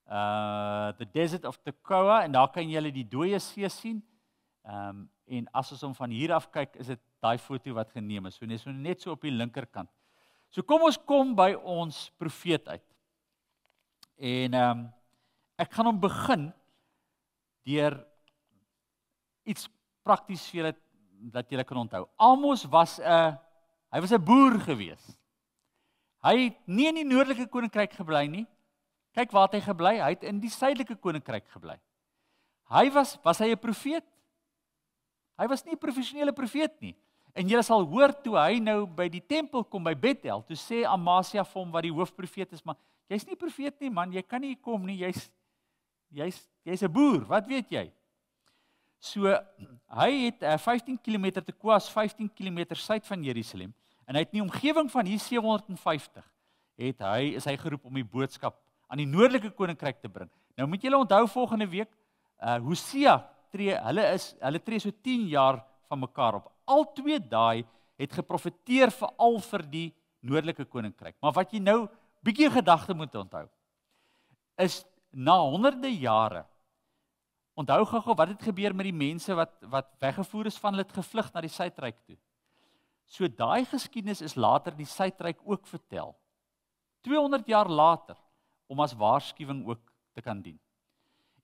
Uh the desert of Tekoa en daar kan julle die dooie see sien. Ehm um, en as ons hom van hier af kyk, is dit daai foto wat geneem is. So net so net so op die linkerkant. So kom ons kom by ons profeet uit. En ehm um, ek gaan hom begin deur iets prakties vir julle dat julle kan onthou. Amos was 'n hy was 'n boer geweest. Hy het nie in die noordelike koninkryk gebly nie. Kyk waar hy gebly, hy het in die suidelike koninkryk gebly. Hy was was hy 'n profeet? Hy was nie 'n professionele profeet nie. En jy sal hoor toe hy nou by die tempel kom by Bethel, toe sê Amasia vir hom wat die hoofprofeet is, maar jy's nie profeet nie man, jy kan nie kom nie, jy's jy's jy's 'n boer, wat weet jy? So <clears throat> hy het 15 eh, km te Kwaas, 15 km suid van Jerusalem en hy het nie omgewing van hier 750 het hy is hy geroep om die boodskap aan die noordelike koninkryk te bring. Nou moet julle onthou volgende week uh Hosea tree hulle is hulle tree so 10 jaar van mekaar op. Al twee daai het geprofeteer vir al vir die noordelike koninkryk. Maar wat jy nou bietjie gedagte moet onthou is na honderde jare onthou gou-gou wat het gebeur met die mense wat wat weggevoer is van hulle het gevlug na die suidryk toe. So daai geskiedenis is later in die Suidryk ook vertel. 200 jaar later om as waarskuwing ook te kan dien.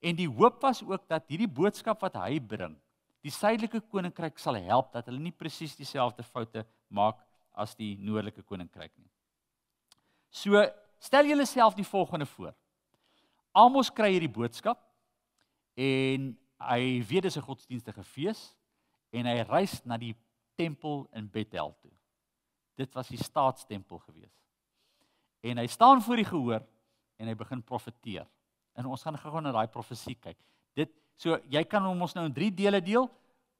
En die hoop was ook dat hierdie boodskap wat hy bring, die suidelike koninkryk sal help dat hulle nie presies dieselfde foute maak as die noordelike koninkryk nie. So stel julleself die volgende voor. Amos kry hierdie boodskap en hy weet dis 'n godsdienstige fees en hy reis na die tempel in Bethel toe. Dit was die staatstempel geweest. En hy staan voor die gehoor en hy begin profeteer. En ons gaan gou-gou na daai profesie kyk. Dit so jy kan hom ons nou in 3 dele deel.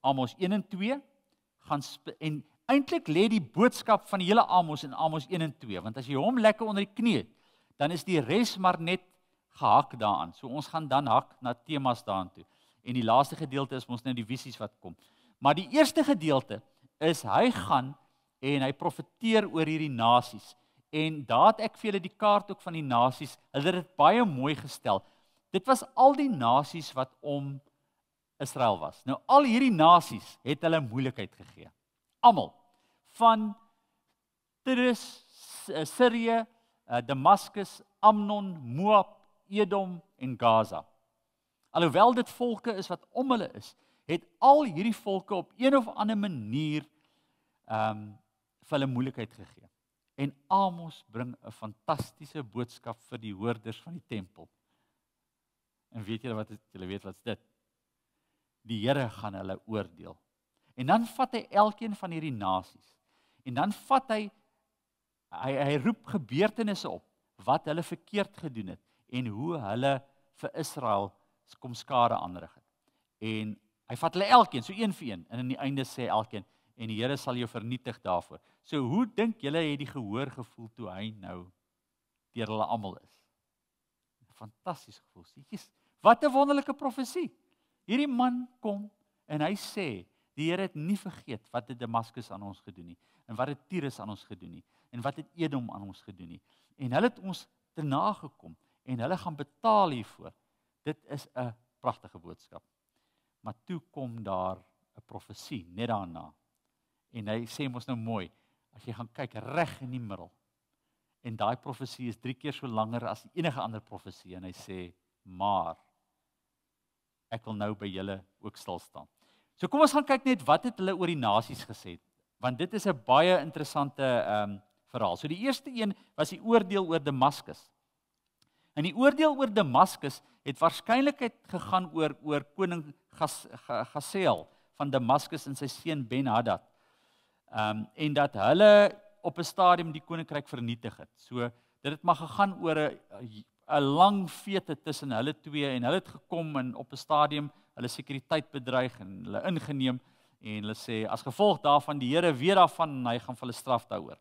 Amos 1 en 2 gaan en eintlik lê die boodskap van die hele Amos in Amos 1 en 2, want as jy hom lekker onder die knie het, dan is die res maar net gehak daaraan. So ons gaan dan hak na temas daartoe. En die laaste gedeelte is ons nou die visies wat kom. Maar die eerste gedeelte is hy gaan en hy profeteer oor hierdie nasies. En daad ek vir julle die kaart ook van die nasies. Hulle het dit baie mooi gestel. Dit was al die nasies wat om Israel was. Nou al hierdie nasies het hulle moeilikheid gegee. Almal van Tyrus, Sirië, eh, eh, Damaskus, Amnon, Moab, Edom en Gaza. Alhoewel dit volke is wat om hulle is, het al hierdie volke op een of ander manier ehm um, vir hulle moeilikheid gegee. En Amos bring 'n fantastiese boodskap vir die hoorders van die tempel. En weet julle wat julle weet wat's dit? Die Here gaan hulle oordeel. En dan vat hy elkeen van hierdie nasies. En dan vat hy hy hy roep gebeurtenisse op wat hulle verkeerd gedoen het en hoe hulle vir Israel kom skade aanrig het. En Hy vat hulle elkeen, so een vir een, en in die einde sê elkeen en die Here sal jou vernietig daarvoor. So hoe dink julle het die gehoor gevoel toe hy nou deur hulle almal is? Fantasties gevoel. Jesus, wat 'n wonderlike profesie. Hierdie man kom en hy sê die Here het nie vergeet wat het Damaskus aan ons gedoen nie en wat het Tyrus aan ons gedoen nie en wat het Edom aan ons gedoen nie. En hulle het ons te nagekom en hulle gaan betaal hiervoor. Dit is 'n pragtige boodskap. Maar toe kom daar 'n profesie net daarna. En hy sê mos nou mooi, as jy gaan kyk reg in die middel. En daai profesie is 3 keer so langer as enige ander profesie en hy sê, "Maar ek wil nou by julle ook stil staan." So kom ons gaan kyk net wat het hulle oor die nasies gesê, want dit is 'n baie interessante ehm um, verhaal. So die eerste een was die oordeel oor Damaskus. En die oordeel oor Damaskus het waarskynlikheid gegaan oor oor koning Gaseel van Damaskus en sy seun Benhadad. Ehm um, en dat hulle op 'n stadium die koninkryk vernietig het. So dit het maar gegaan oor 'n 'n lang fete tussen hulle twee en hulle het gekom en op 'n stadium hulle sekuriteit bedreig en hulle ingeneem en hulle sê as gevolg daarvan die Here weet daarvan en hy gaan hulle straf daaroor.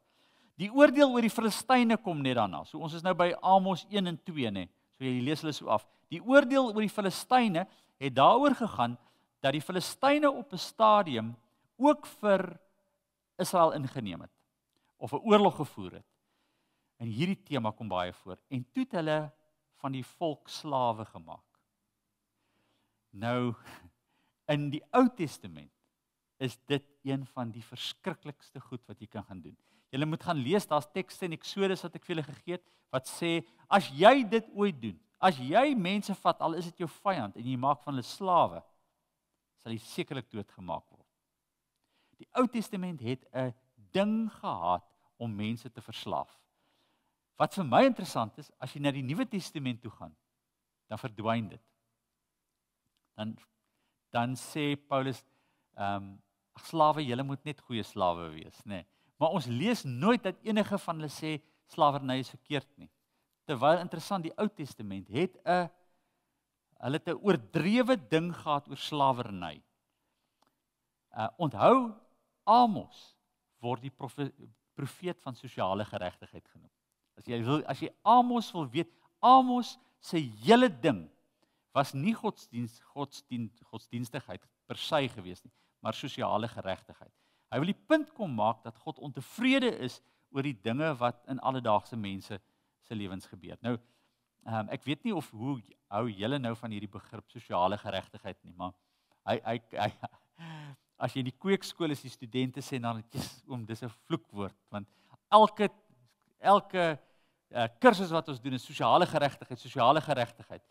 Die oordeel oor die Filistyne kom net daarna. So ons is nou by Amos 1 en 2 nê. Nee. So jy lees hulle so af. Die oordeel oor die Filistyne het daaroor gegaan dat die Filistyne op 'n stadium ook vir Israel ingeneem het of 'n oorlog gevoer het. En hierdie tema kom baie voor en toe het hulle van die volk slawe gemaak. Nou <laughs> in die Ou Testament is dit een van die verskriklikste goed wat jy kan gaan doen. Julle moet gaan lees, daar's tekste in Eksodus wat ek vir julle gegee het wat sê as jy dit ooit doen, as jy mense vat, al is dit jou vyand en jy maak van hulle slawe, sal jy sekerlik doodgemaak word. Die Ou Testament het 'n ding gehad om mense te verslaaf. Wat vir my interessant is, as jy na die Nuwe Testament toe gaan, dan verdwyn dit. Dan dan sê Paulus, ehm um, slawe, julle moet net goeie slawe wees, nê? Nee maar ons lees nooit dat enige van hulle sê slawerny is verkeerd nie. Terwyl interessant die Ou Testament het 'n hulle het 'n oordrewe ding gehad oor slawerny. Uh eh, onthou Amos word die profe, profeet van sosiale geregtigheid genoem. As jy wil as jy Amos wil weet, Amos se hele ding was nie godsdienst godsdienst godsdienstigheid per se gewees nie, maar sosiale geregtigheid. Hy wil die punt kom maak dat God ontevrede is oor die dinge wat in alledaagse mense se lewens gebeur. Nou um, ek weet nie of hoe hou julle nou van hierdie begrip sosiale geregtigheid nie, maar hy hy, hy <laughs> as jy in die kweekskool is, die studente sê dan dit is oom dis 'n vloekwoord want elke elke uh, kursus wat ons doen is sosiale geregtigheid, sosiale geregtigheid.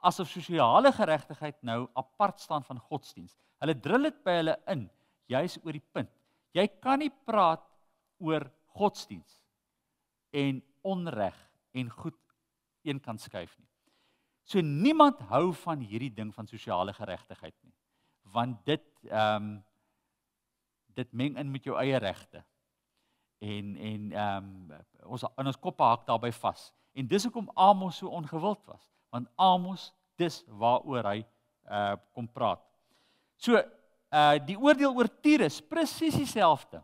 Asof sosiale geregtigheid nou apart staan van godsdiens. Hulle drill dit by hulle in juis oor die punt. Jy kan nie praat oor godsdiens en onreg en goed een kant skuif nie. So niemand hou van hierdie ding van sosiale geregtigheid nie, want dit ehm um, dit meng in met jou eie regte. En en ehm um, ons in ons koppe hak daarbey vas. En dis hoekom Amos so ongewild was, want Amos dis waaroor hy uh kom praat. So uh die oordeel oor Tyrus presies dieselfde.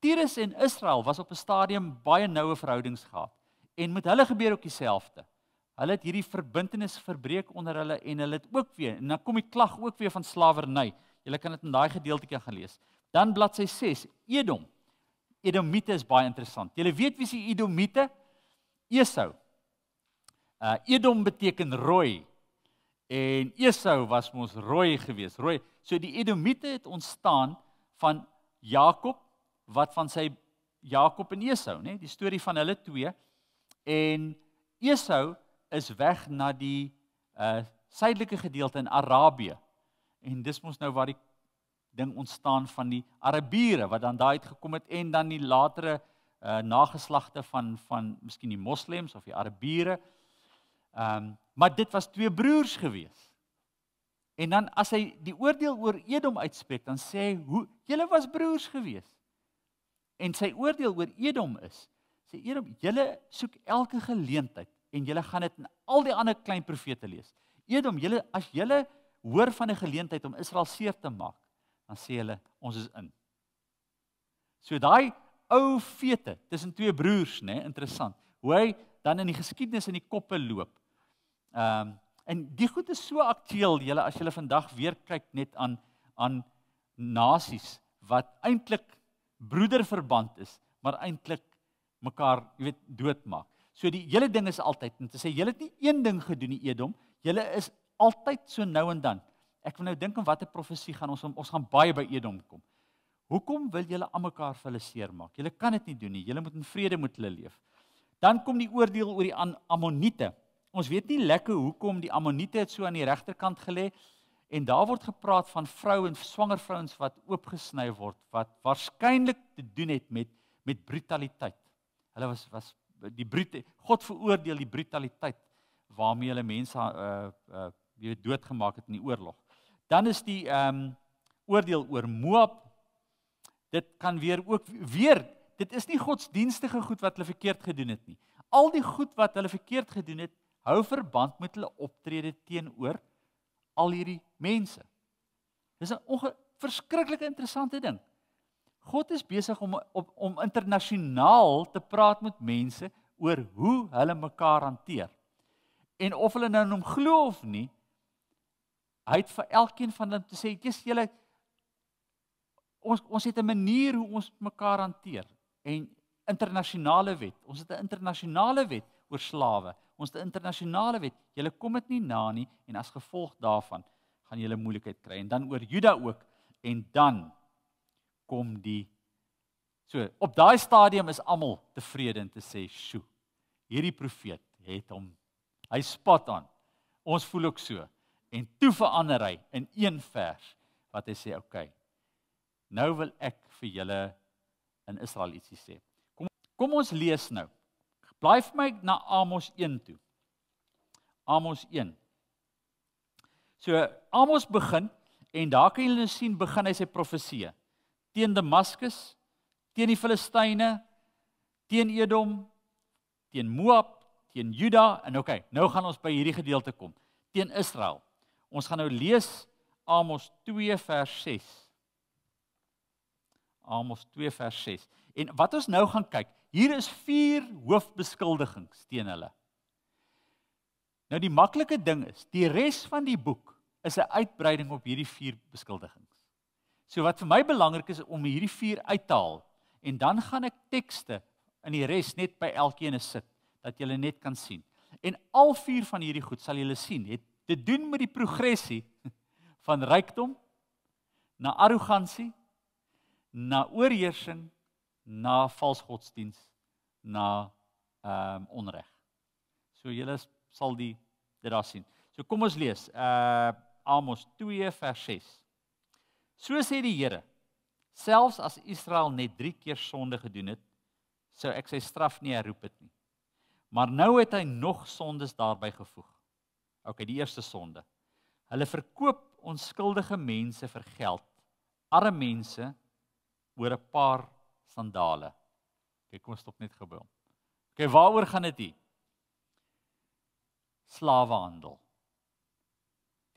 Tyrus en Israel was op 'n stadium baie noue verhoudings gehad en met hulle gebeur ook dieselfde. Hulle het hierdie verbintenis verbreek onder hulle en hulle het ook weer en dan kom die klag ook weer van slawerny. Julle kan dit in daai gedeeltjie gaan lees. Dan bladsy 6, Edom. Edomite is baie interessant. Julle weet wie se Edomite? Esau. Uh Edom beteken rooi en Esau was mos rooi geweest, rooi. So die Edomite het ontstaan van Jakob wat van sy Jakob en Esau, né, die storie van hulle twee. En Esau is weg na die uh suidelike gedeelte in Arabië. En dis mos nou waar die ding ontstaan van die Arabiere wat dan daai het gekom het en dan die latere uh nageslagte van van miskien die moslems of die Arabiere. Ehm um, maar dit was twee broers gewees. En dan as hy die oordeel oor Edom uitspreek, dan sê hy hoe julle was broers gewees. En sy oordeel oor Edom is, sê Edom, julle soek elke geleentheid en julle gaan dit in al die ander klein profete lees. Edom, julle as julle hoor van 'n geleentheid om Israel seer te maak, dan sê hulle ons is in. So daai ou fete tussen twee broers, né, nee, interessant. Hoe hy dan in die geskiedenis in die koppe loop Ehm um, en die goed is so aktueel, julle as julle vandag weer kyk net aan aan nasies wat eintlik broederverband is, maar eintlik mekaar, jy weet, doodmaak. So die hele ding is altyd om te sê julle het nie een ding gedoen die Edom, julle is altyd so nou en dan. Ek wil nou dink om watter profesie gaan ons ons gaan baie by Edom kom. Hoekom wil julle aan mekaar vir hulle seer maak? Julle kan dit nie doen nie. Julle moet in vrede met hulle leef. Dan kom die oordeel oor die Ammoniete. Ons weet nie lekker hoekom die Amoniete dit so aan die regterkant gelê en daar word gepraat van vroue en swanger vrouens wat oopgesny word wat waarskynlik te doen het met met brutaliteit. Hulle was was die brute God veroordeel die brutaliteit waarmee hulle mense uh uh weet doodgemaak het in die oorlog. Dan is die ehm um, oordeel oor Moab dit kan weer ook weer dit is nie godsdienstige goed wat hulle verkeerd gedoen het nie. Al die goed wat hulle verkeerd gedoen het hou verband met hulle optrede teenoor al hierdie mense. Dis 'n verskriklik interessante ding. God is besig om om, om internasionaal te praat met mense oor hoe hulle mekaar hanteer. En of hulle nou in hom glo of nie, hy het vir elkeen van hulle te sê, "Jy sê julle ons ons het 'n manier hoe ons mekaar hanteer." En internasionale wet. Ons het 'n internasionale wet oor slawe, ons 'n internasionale wet. Julle kom dit nie na nie en as gevolg daarvan gaan julle moeilikheid kry en dan oor Juda ook en dan kom die so op daai stadium is almal tevrede te sê, "Sjoe. Hierdie profeet het hom hy spat aan. Ons voel ook so." En toe verander hy in een vers wat hy sê, "Oké. Okay, nou wil ek vir julle in Israel ietsie sê." Kom kom ons lees nou Blaai vir my na Amos 1 toe. Amos 1. So Amos begin en daar kan julle sien begin hy sy profeseë teen Damaskus, teen die Filistyne, teen Edom, teen Moab, teen Juda en okay, nou gaan ons by hierdie gedeelte kom, teen Israel. Ons gaan nou lees Amos 2 vers 6. Amos 2 vers 6. En wat ons nou gaan kyk, hier is vier hoofbeskuldigings teen hulle. Nou die maklike ding is, die res van die boek is 'n uitbreiding op hierdie vier beskuldigings. So wat vir my belangrik is om hierdie vier uit te haal en dan gaan ek tekste in die res net by elkeen sit dat jy net kan sien. En al vier van hierdie goed sal jy sien het te doen met die progressie van rykdom na arrogansie na oorheersing na vals godsdiens na ehm um, onreg. So julle sal die dit daar sien. So kom ons lees uh Amos 2 vers 6. So sê die Here, selfs as Israel net 3 keer sonde gedoen het, sou ek sy straf nie herroep het nie. Maar nou het hy nog sondes daarby gevoeg. OK, die eerste sonde. Hulle verkoop onskuldige mense vir geld, arme mense oor 'n paar sandale. Ek okay, kom stop net gou by hom. Okay, waaroor gaan dit hier? Slawehandel.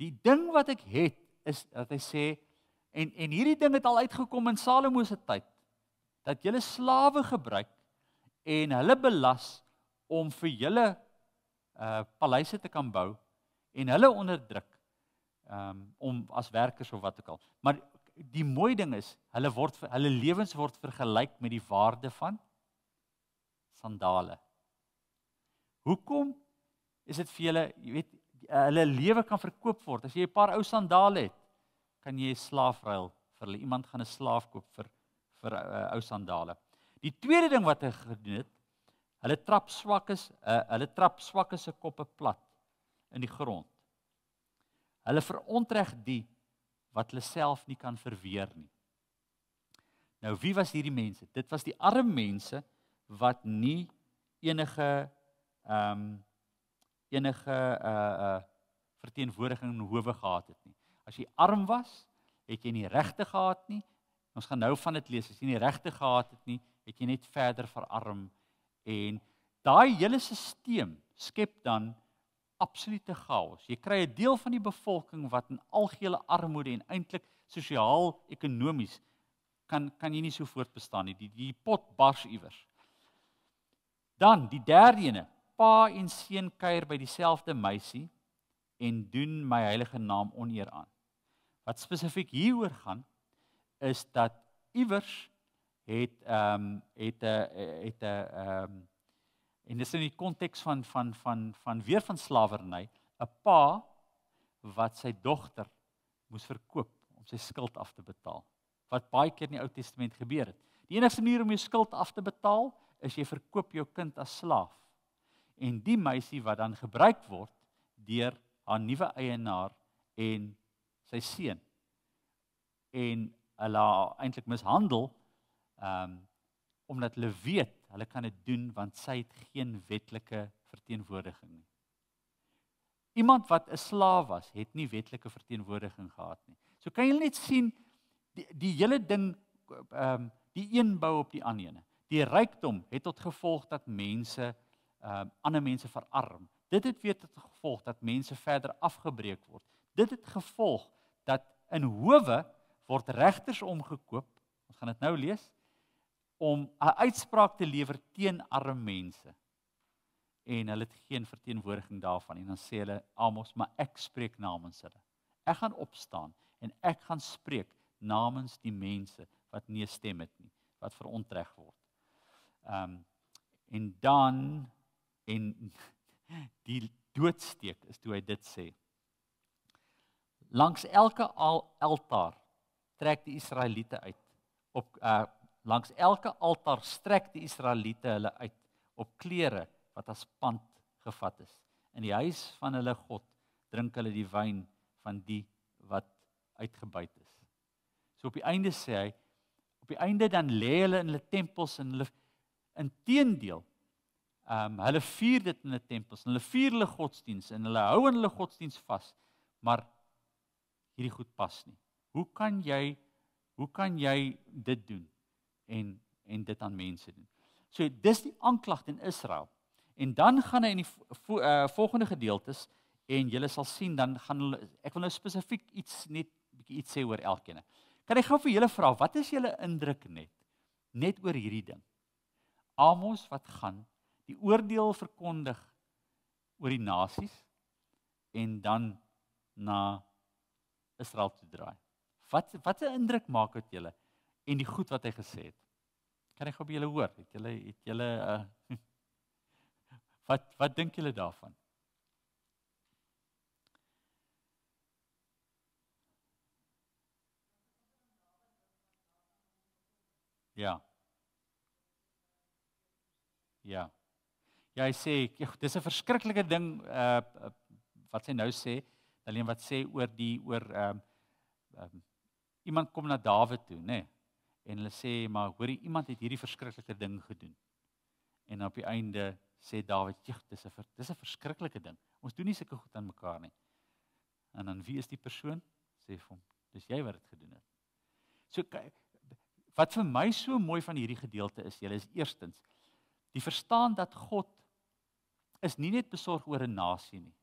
Die ding wat ek het is dat hy sê en en hierdie ding het al uitgekom in Salomo se tyd dat jy slawe gebruik en hulle belas om vir julle uh paleise te kan bou en hulle onderdruk um om as werkers of wat ook al. Maar die mooi ding is, hulle word hulle lewens word vergelyk met die waarde van sandale. Hoekom is dit vir julle, jy weet, hulle lewe kan verkoop word. As jy 'n paar ou sandale het, kan jy 'n slaaf ruil vir hulle. Iemand gaan 'n slaaf koop vir vir uh, ou sandale. Die tweede ding wat hy gedoen het, hulle trap swakkes, uh, hulle trap swakkes se koppe plat in die grond. Hulle verontreg die wat hulle self nie kan verweer nie. Nou wie was hierdie mense? Dit was die arme mense wat nie enige ehm um, enige uh uh verteenwoordiging in howe gehad het nie. As jy arm was, het jy nie regte gehad nie. Ons gaan nou van dit lees. As jy nie regte gehad het nie, het jy net verder verarm en daai hele stelsel skep dan absolute chaos. Jy kry 'n deel van die bevolking wat in algehele armoede en eintlik sosiaal-ekonomies kan kan jy nie so voortbestaan nie. Die die pot bars iewers. Dan die derde ene, pa en seun kuier by dieselfde meisie en doen my heilige naam oneer aan. Wat spesifiek hieroor gaan is dat iewers het ehm um, het 'n het 'n ehm um, En dis in die konteks van van van van weer van slawerny, 'n pa wat sy dogter moes verkoop om sy skuld af te betaal. Wat baie keer in die Ou Testament gebeur het. Die enigste manier om jou skuld af te betaal is jy verkoop jou kind as slaaf. En die meisie wat dan gebruik word deur haar nuwe eienaar en sy seun en hulle eintlik mishandel ehm um, omdat hulle weet Hulle kan dit doen want sy het geen wetlike verteenwoordiging nie. Iemand wat 'n slaaf was, het nie wetlike verteenwoordiging gehad nie. So kan jy net sien die die hele ding ehm um, die een bou op die ander ene. Die rykdom het tot gevolg dat mense ehm um, ander mense verarm. Dit het weer tot gevolg dat mense verder afgebreek word. Dit het gevolg dat in howe word regters omgekoop. Ons gaan dit nou lees om 'n uitspraak te lewer teen arme mense. En hulle het geen verteenwoordiging daarvan en dan sê hulle Amos, maar ek spreek namens hulle. Ek gaan opstaan en ek gaan spreek namens die mense wat nie stem het nie, wat verontreg word. Ehm um, en dan en <laughs> die doodsteek is toe hy dit sê. Langs elke altaar trek die Israeliete uit op uh, Langs elke altaar strek die Israeliete hulle uit op klere wat as pand gevat is. In die huis van hulle God drink hulle die wyn van die wat uitgebuit is. So op die einde sê hy op die einde dan lê hulle in hulle tempels en hulle inteendeel ehm um, hulle vier dit in hulle tempels en hulle vier hulle godsdiens en hulle hou in hulle godsdiens vas maar hierdie goed pas nie. Hoe kan jy hoe kan jy dit doen? en en dit aan mense doen. So dis die aanklag teen Israel. En dan gaan hy in die vo, uh, volgende gedeeltes en julle sal sien dan gaan hulle ek wil nou spesifiek iets net bietjie iets sê oor elkeen. Kan ek gou vir julle vra wat is julle indruk net net oor hierdie ding? Amos wat gaan die oordeel verkondig oor die nasies en dan na Israel toe draai. Wat wat 'n indruk maak dit julle? en die goed wat hy gesê het. Kan ek gou by julle hoor? Het julle het julle uh, <laughs> wat wat dink julle daarvan? Ja. Ja. Ja, hy sê ek dis 'n verskriklike ding uh wat sy nou sê, alleen wat sê oor die oor ehm um, um, iemand kom na Dawid toe, nê? Nee? en hulle sê maar hoorie iemand het hierdie verskriklike ding gedoen. En op die einde sê Dawid, "Jeg, dis 'n dis 'n verskriklike ding. Ons doen nie sulke goed aan mekaar nie." En dan wie is die persoon? Sê vir hom, "Dis jy wat dit gedoen het." So wat vir my so mooi van hierdie gedeelte is, julle is eerstens die verstaan dat God is nie net besorg oor 'n nasie nie.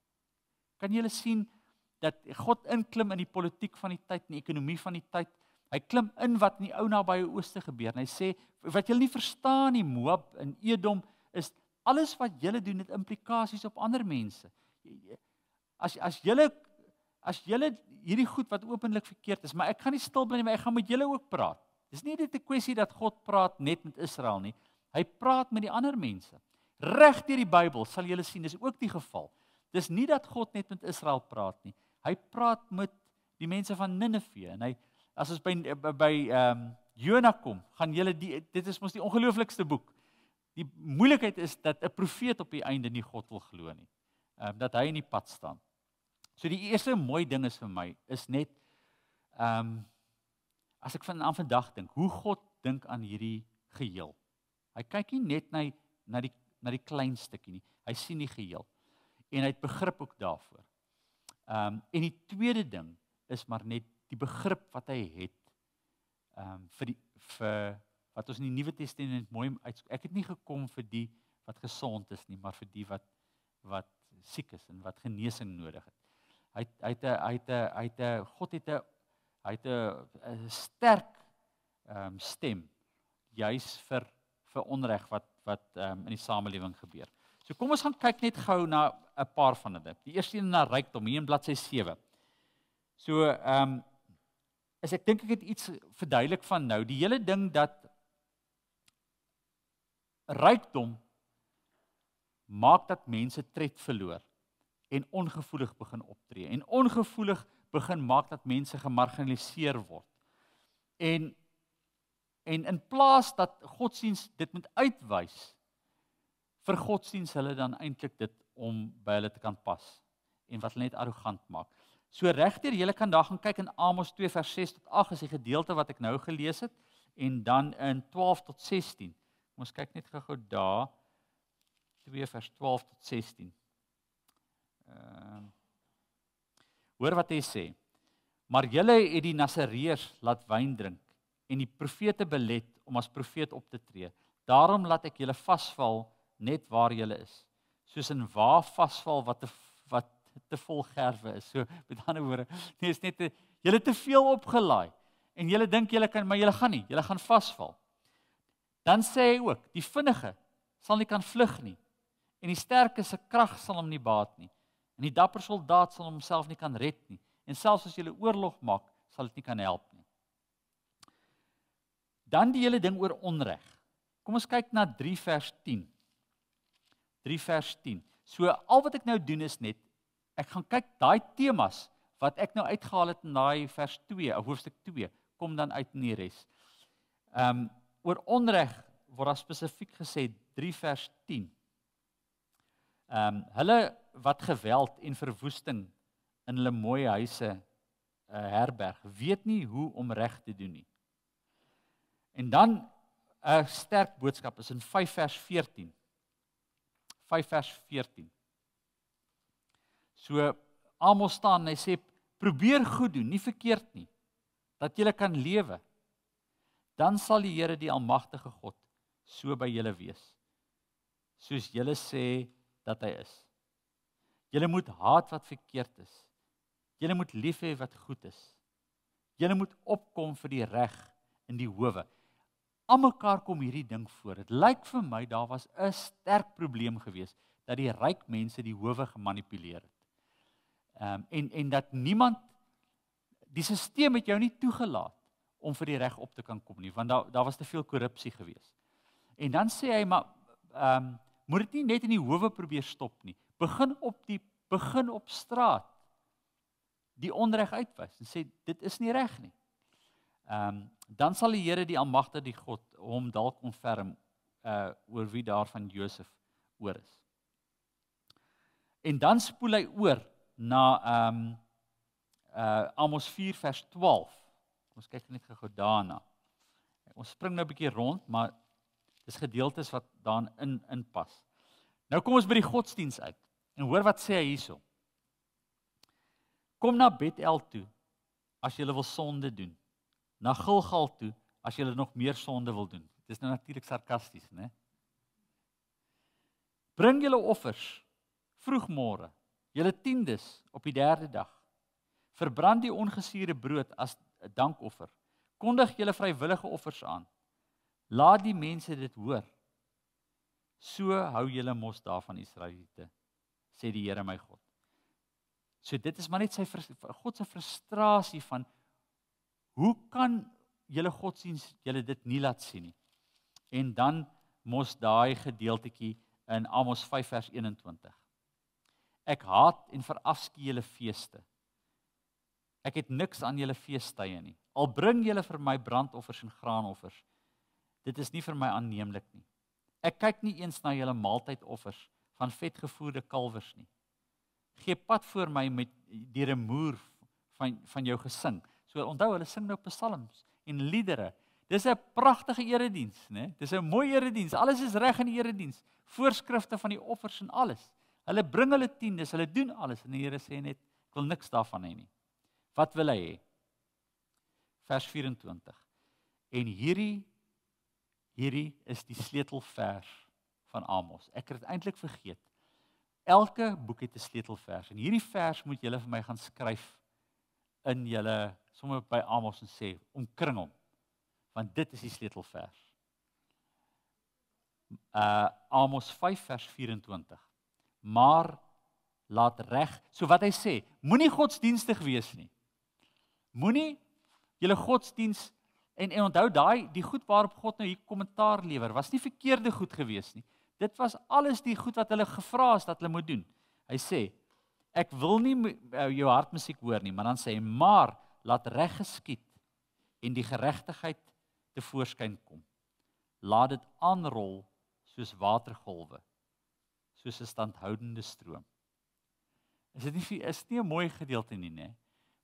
Kan julle sien dat God inklim in die politiek van die tyd, in die ekonomie van die tyd, Hy klim in wat in die ou nabye ooste gebeur en hy sê wat julle nie verstaan nie Moab en Edom is alles wat julle doen het implikasies op ander mense. As as julle as julle hierdie goed wat openlik verkeerd is, maar ek gaan nie stil bly nie, maar ek gaan met julle ook praat. Dis nie net 'n kwessie dat God praat net met Israel nie. Hy praat met die ander mense. Reg deur die Bybel sal julle sien dis ook die geval. Dis nie dat God net met Israel praat nie. Hy praat met die mense van Ninive en hy as ons by by ehm um, Jona kom, gaan julle die dit is mos die ongelooflikste boek. Die moeilikheid is dat 'n profeet op die einde nie God wil glo nie. Ehm um, dat hy in die pad staan. So die eerste mooi ding is vir my is net ehm um, as ek van vandag dink, hoe God dink aan hierdie geheel. Hy kyk nie net na na die na die klein stukkie nie. Hy sien die geheel en hy het begrip ook daarvoor. Ehm um, en die tweede ding is maar net die begrip wat hy het ehm um, vir die vir wat ons in die Nuwe Testament mooi uit ek het nie gekom vir die wat gesond is nie, maar vir die wat wat siek is en wat genesing nodig het. Hy hy het 'n hy het 'n hy het 'n God het 'n hy het 'n sterk ehm um, stem juis vir vir onreg wat wat ehm um, in die samelewing gebeur. So kom ons gaan kyk net gou na 'n paar van hulle. Die eerste een na rykdom hier in bladsy 7. So ehm um, is ek dink ek het iets verduidelik van nou die hele ding dat rykdom maak dat mense tred verloor en ongevoelig begin optree en ongevoelig begin maak dat mense gemarginaliseer word en en in plaas dat godsdiens dit moet uitwys vir godsdiens hulle dan eintlik dit om by hulle te kan pas en wat hulle net arrogant maak So regdeur jy kan daar gaan kyk in Amos 2 vers 6 tot 8 is die gedeelte wat ek nou gelees het en dan in 12 tot 16. Kom ons kyk net gou-gou daar 2 vers 12 tot 16. Ehm uh, Hoor wat hy sê. Maar julle het die Nasareërs laat wyn drink en die profete belet om as profeet op te tree. Daarom laat ek julle vasval net waar julle is. Soos 'n wa vasval wat 'n wat te vol gerwe is. So met ander woorde, nee, is net jy het te veel opgelaai en jy dink jy kan maar jy gaan nie, jy gaan vasval. Dan sê hy ook, die vinnige sal nie kan vlug nie en die sterke se krag sal hom nie baat nie. En die dapper soldaat sal homself nie kan red nie en selfs as jy 'n oorlog maak, sal dit nie kan help nie. Dan die hele ding oor onreg. Kom ons kyk na 3 vers 10. 3 vers 10. So al wat ek nou doen is net Ek gaan kyk daai temas wat ek nou uitgehaal het in daai vers 2, hoofstuk 2, kom dan uit in die res. Ehm um, oor onreg word daar spesifiek gesê 3 vers 10. Ehm um, hulle wat geweld en verwoesting in hulle mooi huise uh, herberg, weet nie hoe om reg te doen nie. En dan 'n eh, sterk boodskap is in 5 vers 14. 5 vers 14. So almal staan en hy sê probeer goed doen, nie verkeerd nie. Dat jy kan lewe. Dan sal die Here die almagtige God so by julle wees. Soos julle sê dat hy is. Julle moet haat wat verkeerd is. Julle moet lief hê wat goed is. Julle moet opkom vir die reg in die howe. Almekaar kom hierdie ding voor. Dit lyk vir my daar was 'n sterk probleem geweest dat die ryk mense die howe gemanipuleer het. Ehm um, en en dat niemand die stelsel het jou nie toegelaat om vir die reg op te kan kom nie, want daar daar was te veel korrupsie gewees. En dan sê hy maar ehm um, moet dit nie net in die howe probeer stop nie. Begin op die begin op straat die onreg uitwys en sê dit is nie reg nie. Ehm um, dan sal die Here die Almagtige die God hom dalk konferm uh eh, oor wie daar van Josef oor is. En dan spoel hy oor na ehm um, uh Amos 4 vers 12. Ons kyk net gou daarna. Ons spring nou 'n bietjie rond, maar dis gedeeltes wat daarin in inpas. Nou kom ons by die godsdiens uit en hoor wat sê hy hierso. Kom na Bethel toe as jy wil sonde doen. Na Gilgal toe as jy nog meer sonde wil doen. Dis nou natuurlik sarkasties, né? Bring julle offers vroegmôre julle tiendes op die derde dag. Verbrand die ongesuurde brood as 'n dankoffer. Kondig julle vrywillige offers aan. Laat die mense dit hoor. So hou julle mos daarvan Israeliete, sê die Here my God. So dit is maar net sy God se frustrasie van hoe kan julle godsdiens julle dit nie laat sien nie. En dan mos daai gedeeltetjie in Amos 5 vers 21. Ek haat en verafskeu julle feeste. Ek het niks aan julle feestydde nie. Al bring julle vir my brandoffers en graanoffers, dit is nie vir my aanneemlik nie. Ek kyk nie eens na julle maaltydoffers van vetgevoerde kalvers nie. Gee pad voor my met die remoer van van jou gesing. So onthou hulle sing nou psalms en liedere. Dis 'n pragtige erediens, né? Dis 'n mooi erediens. Alles is reg in die erediens. Voorskrifte van die offers en alles. Hulle bring hulle tiendes, hulle doen alles en die Here sê net ek wil niks daarvan hê nie. Wat wil hy hê? Vers 24. En hierdie hierdie is die sleutelvers van Amos. Ek het dit eintlik vergeet. Elke boek het 'n sleutelvers en hierdie vers moet julle vir my gaan skryf in julle somme by Amos en sê omkring hom. Want dit is die sleutelvers. Uh Amos 5 vers 24 maar laat reg. So wat hy sê, moenie godsdienstig wees nie. Moenie julle godsdienst en en onthou daai die goed waarop God nou hier kommentaar lewer, was nie verkeerde goed gewees nie. Dit was alles die goed wat hulle gevra is dat hulle moet doen. Hy sê, ek wil nie eh, jou hartmusiek hoor nie, maar dan sê hy, maar laat reg geskied en die geregtigheid te voorskyn kom. Laat dit aanrol soos watergolwe soos 'n standhoudende stroom. Is dit nie is nie 'n mooi gedeelte nie, né? Nee?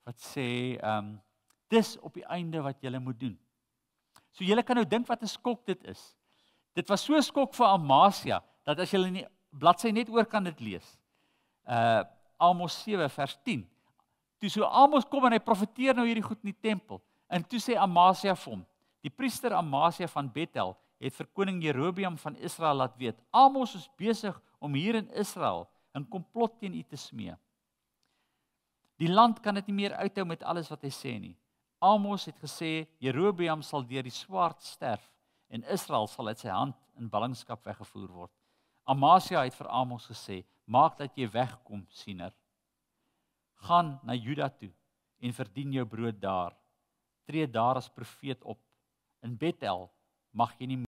Wat sê, ehm, um, dis op die einde wat jy moet doen. So jy kan nou dink wat 'n skok dit is. Dit was so 'n skok vir Amasia dat as jy in die bladsy net oor kan dit lees. Uh Amos 7 vers 10. Toe so Amos kom en hy profeteer nou hierdie goed in die tempel. En toe sê Amasia vir hom, die priester Amasia van Bethel het vir koning Jerobeam van Israel laat weet: "Amos is besig om hier in Israel 'n komplot teen u te smee. Die land kan dit nie meer uithou met alles wat hy sê nie. Amos het gesê Jerobeam sal deur die swaard sterf en Israel sal uit sy hand in ballingskap weggevoer word." Amasia het vir Amos gesê: "Maak dat jy wegkom, siener. Gaan na Juda toe en verdien jou brood daar. Tree daar as profeet op in Bethel mag jy nie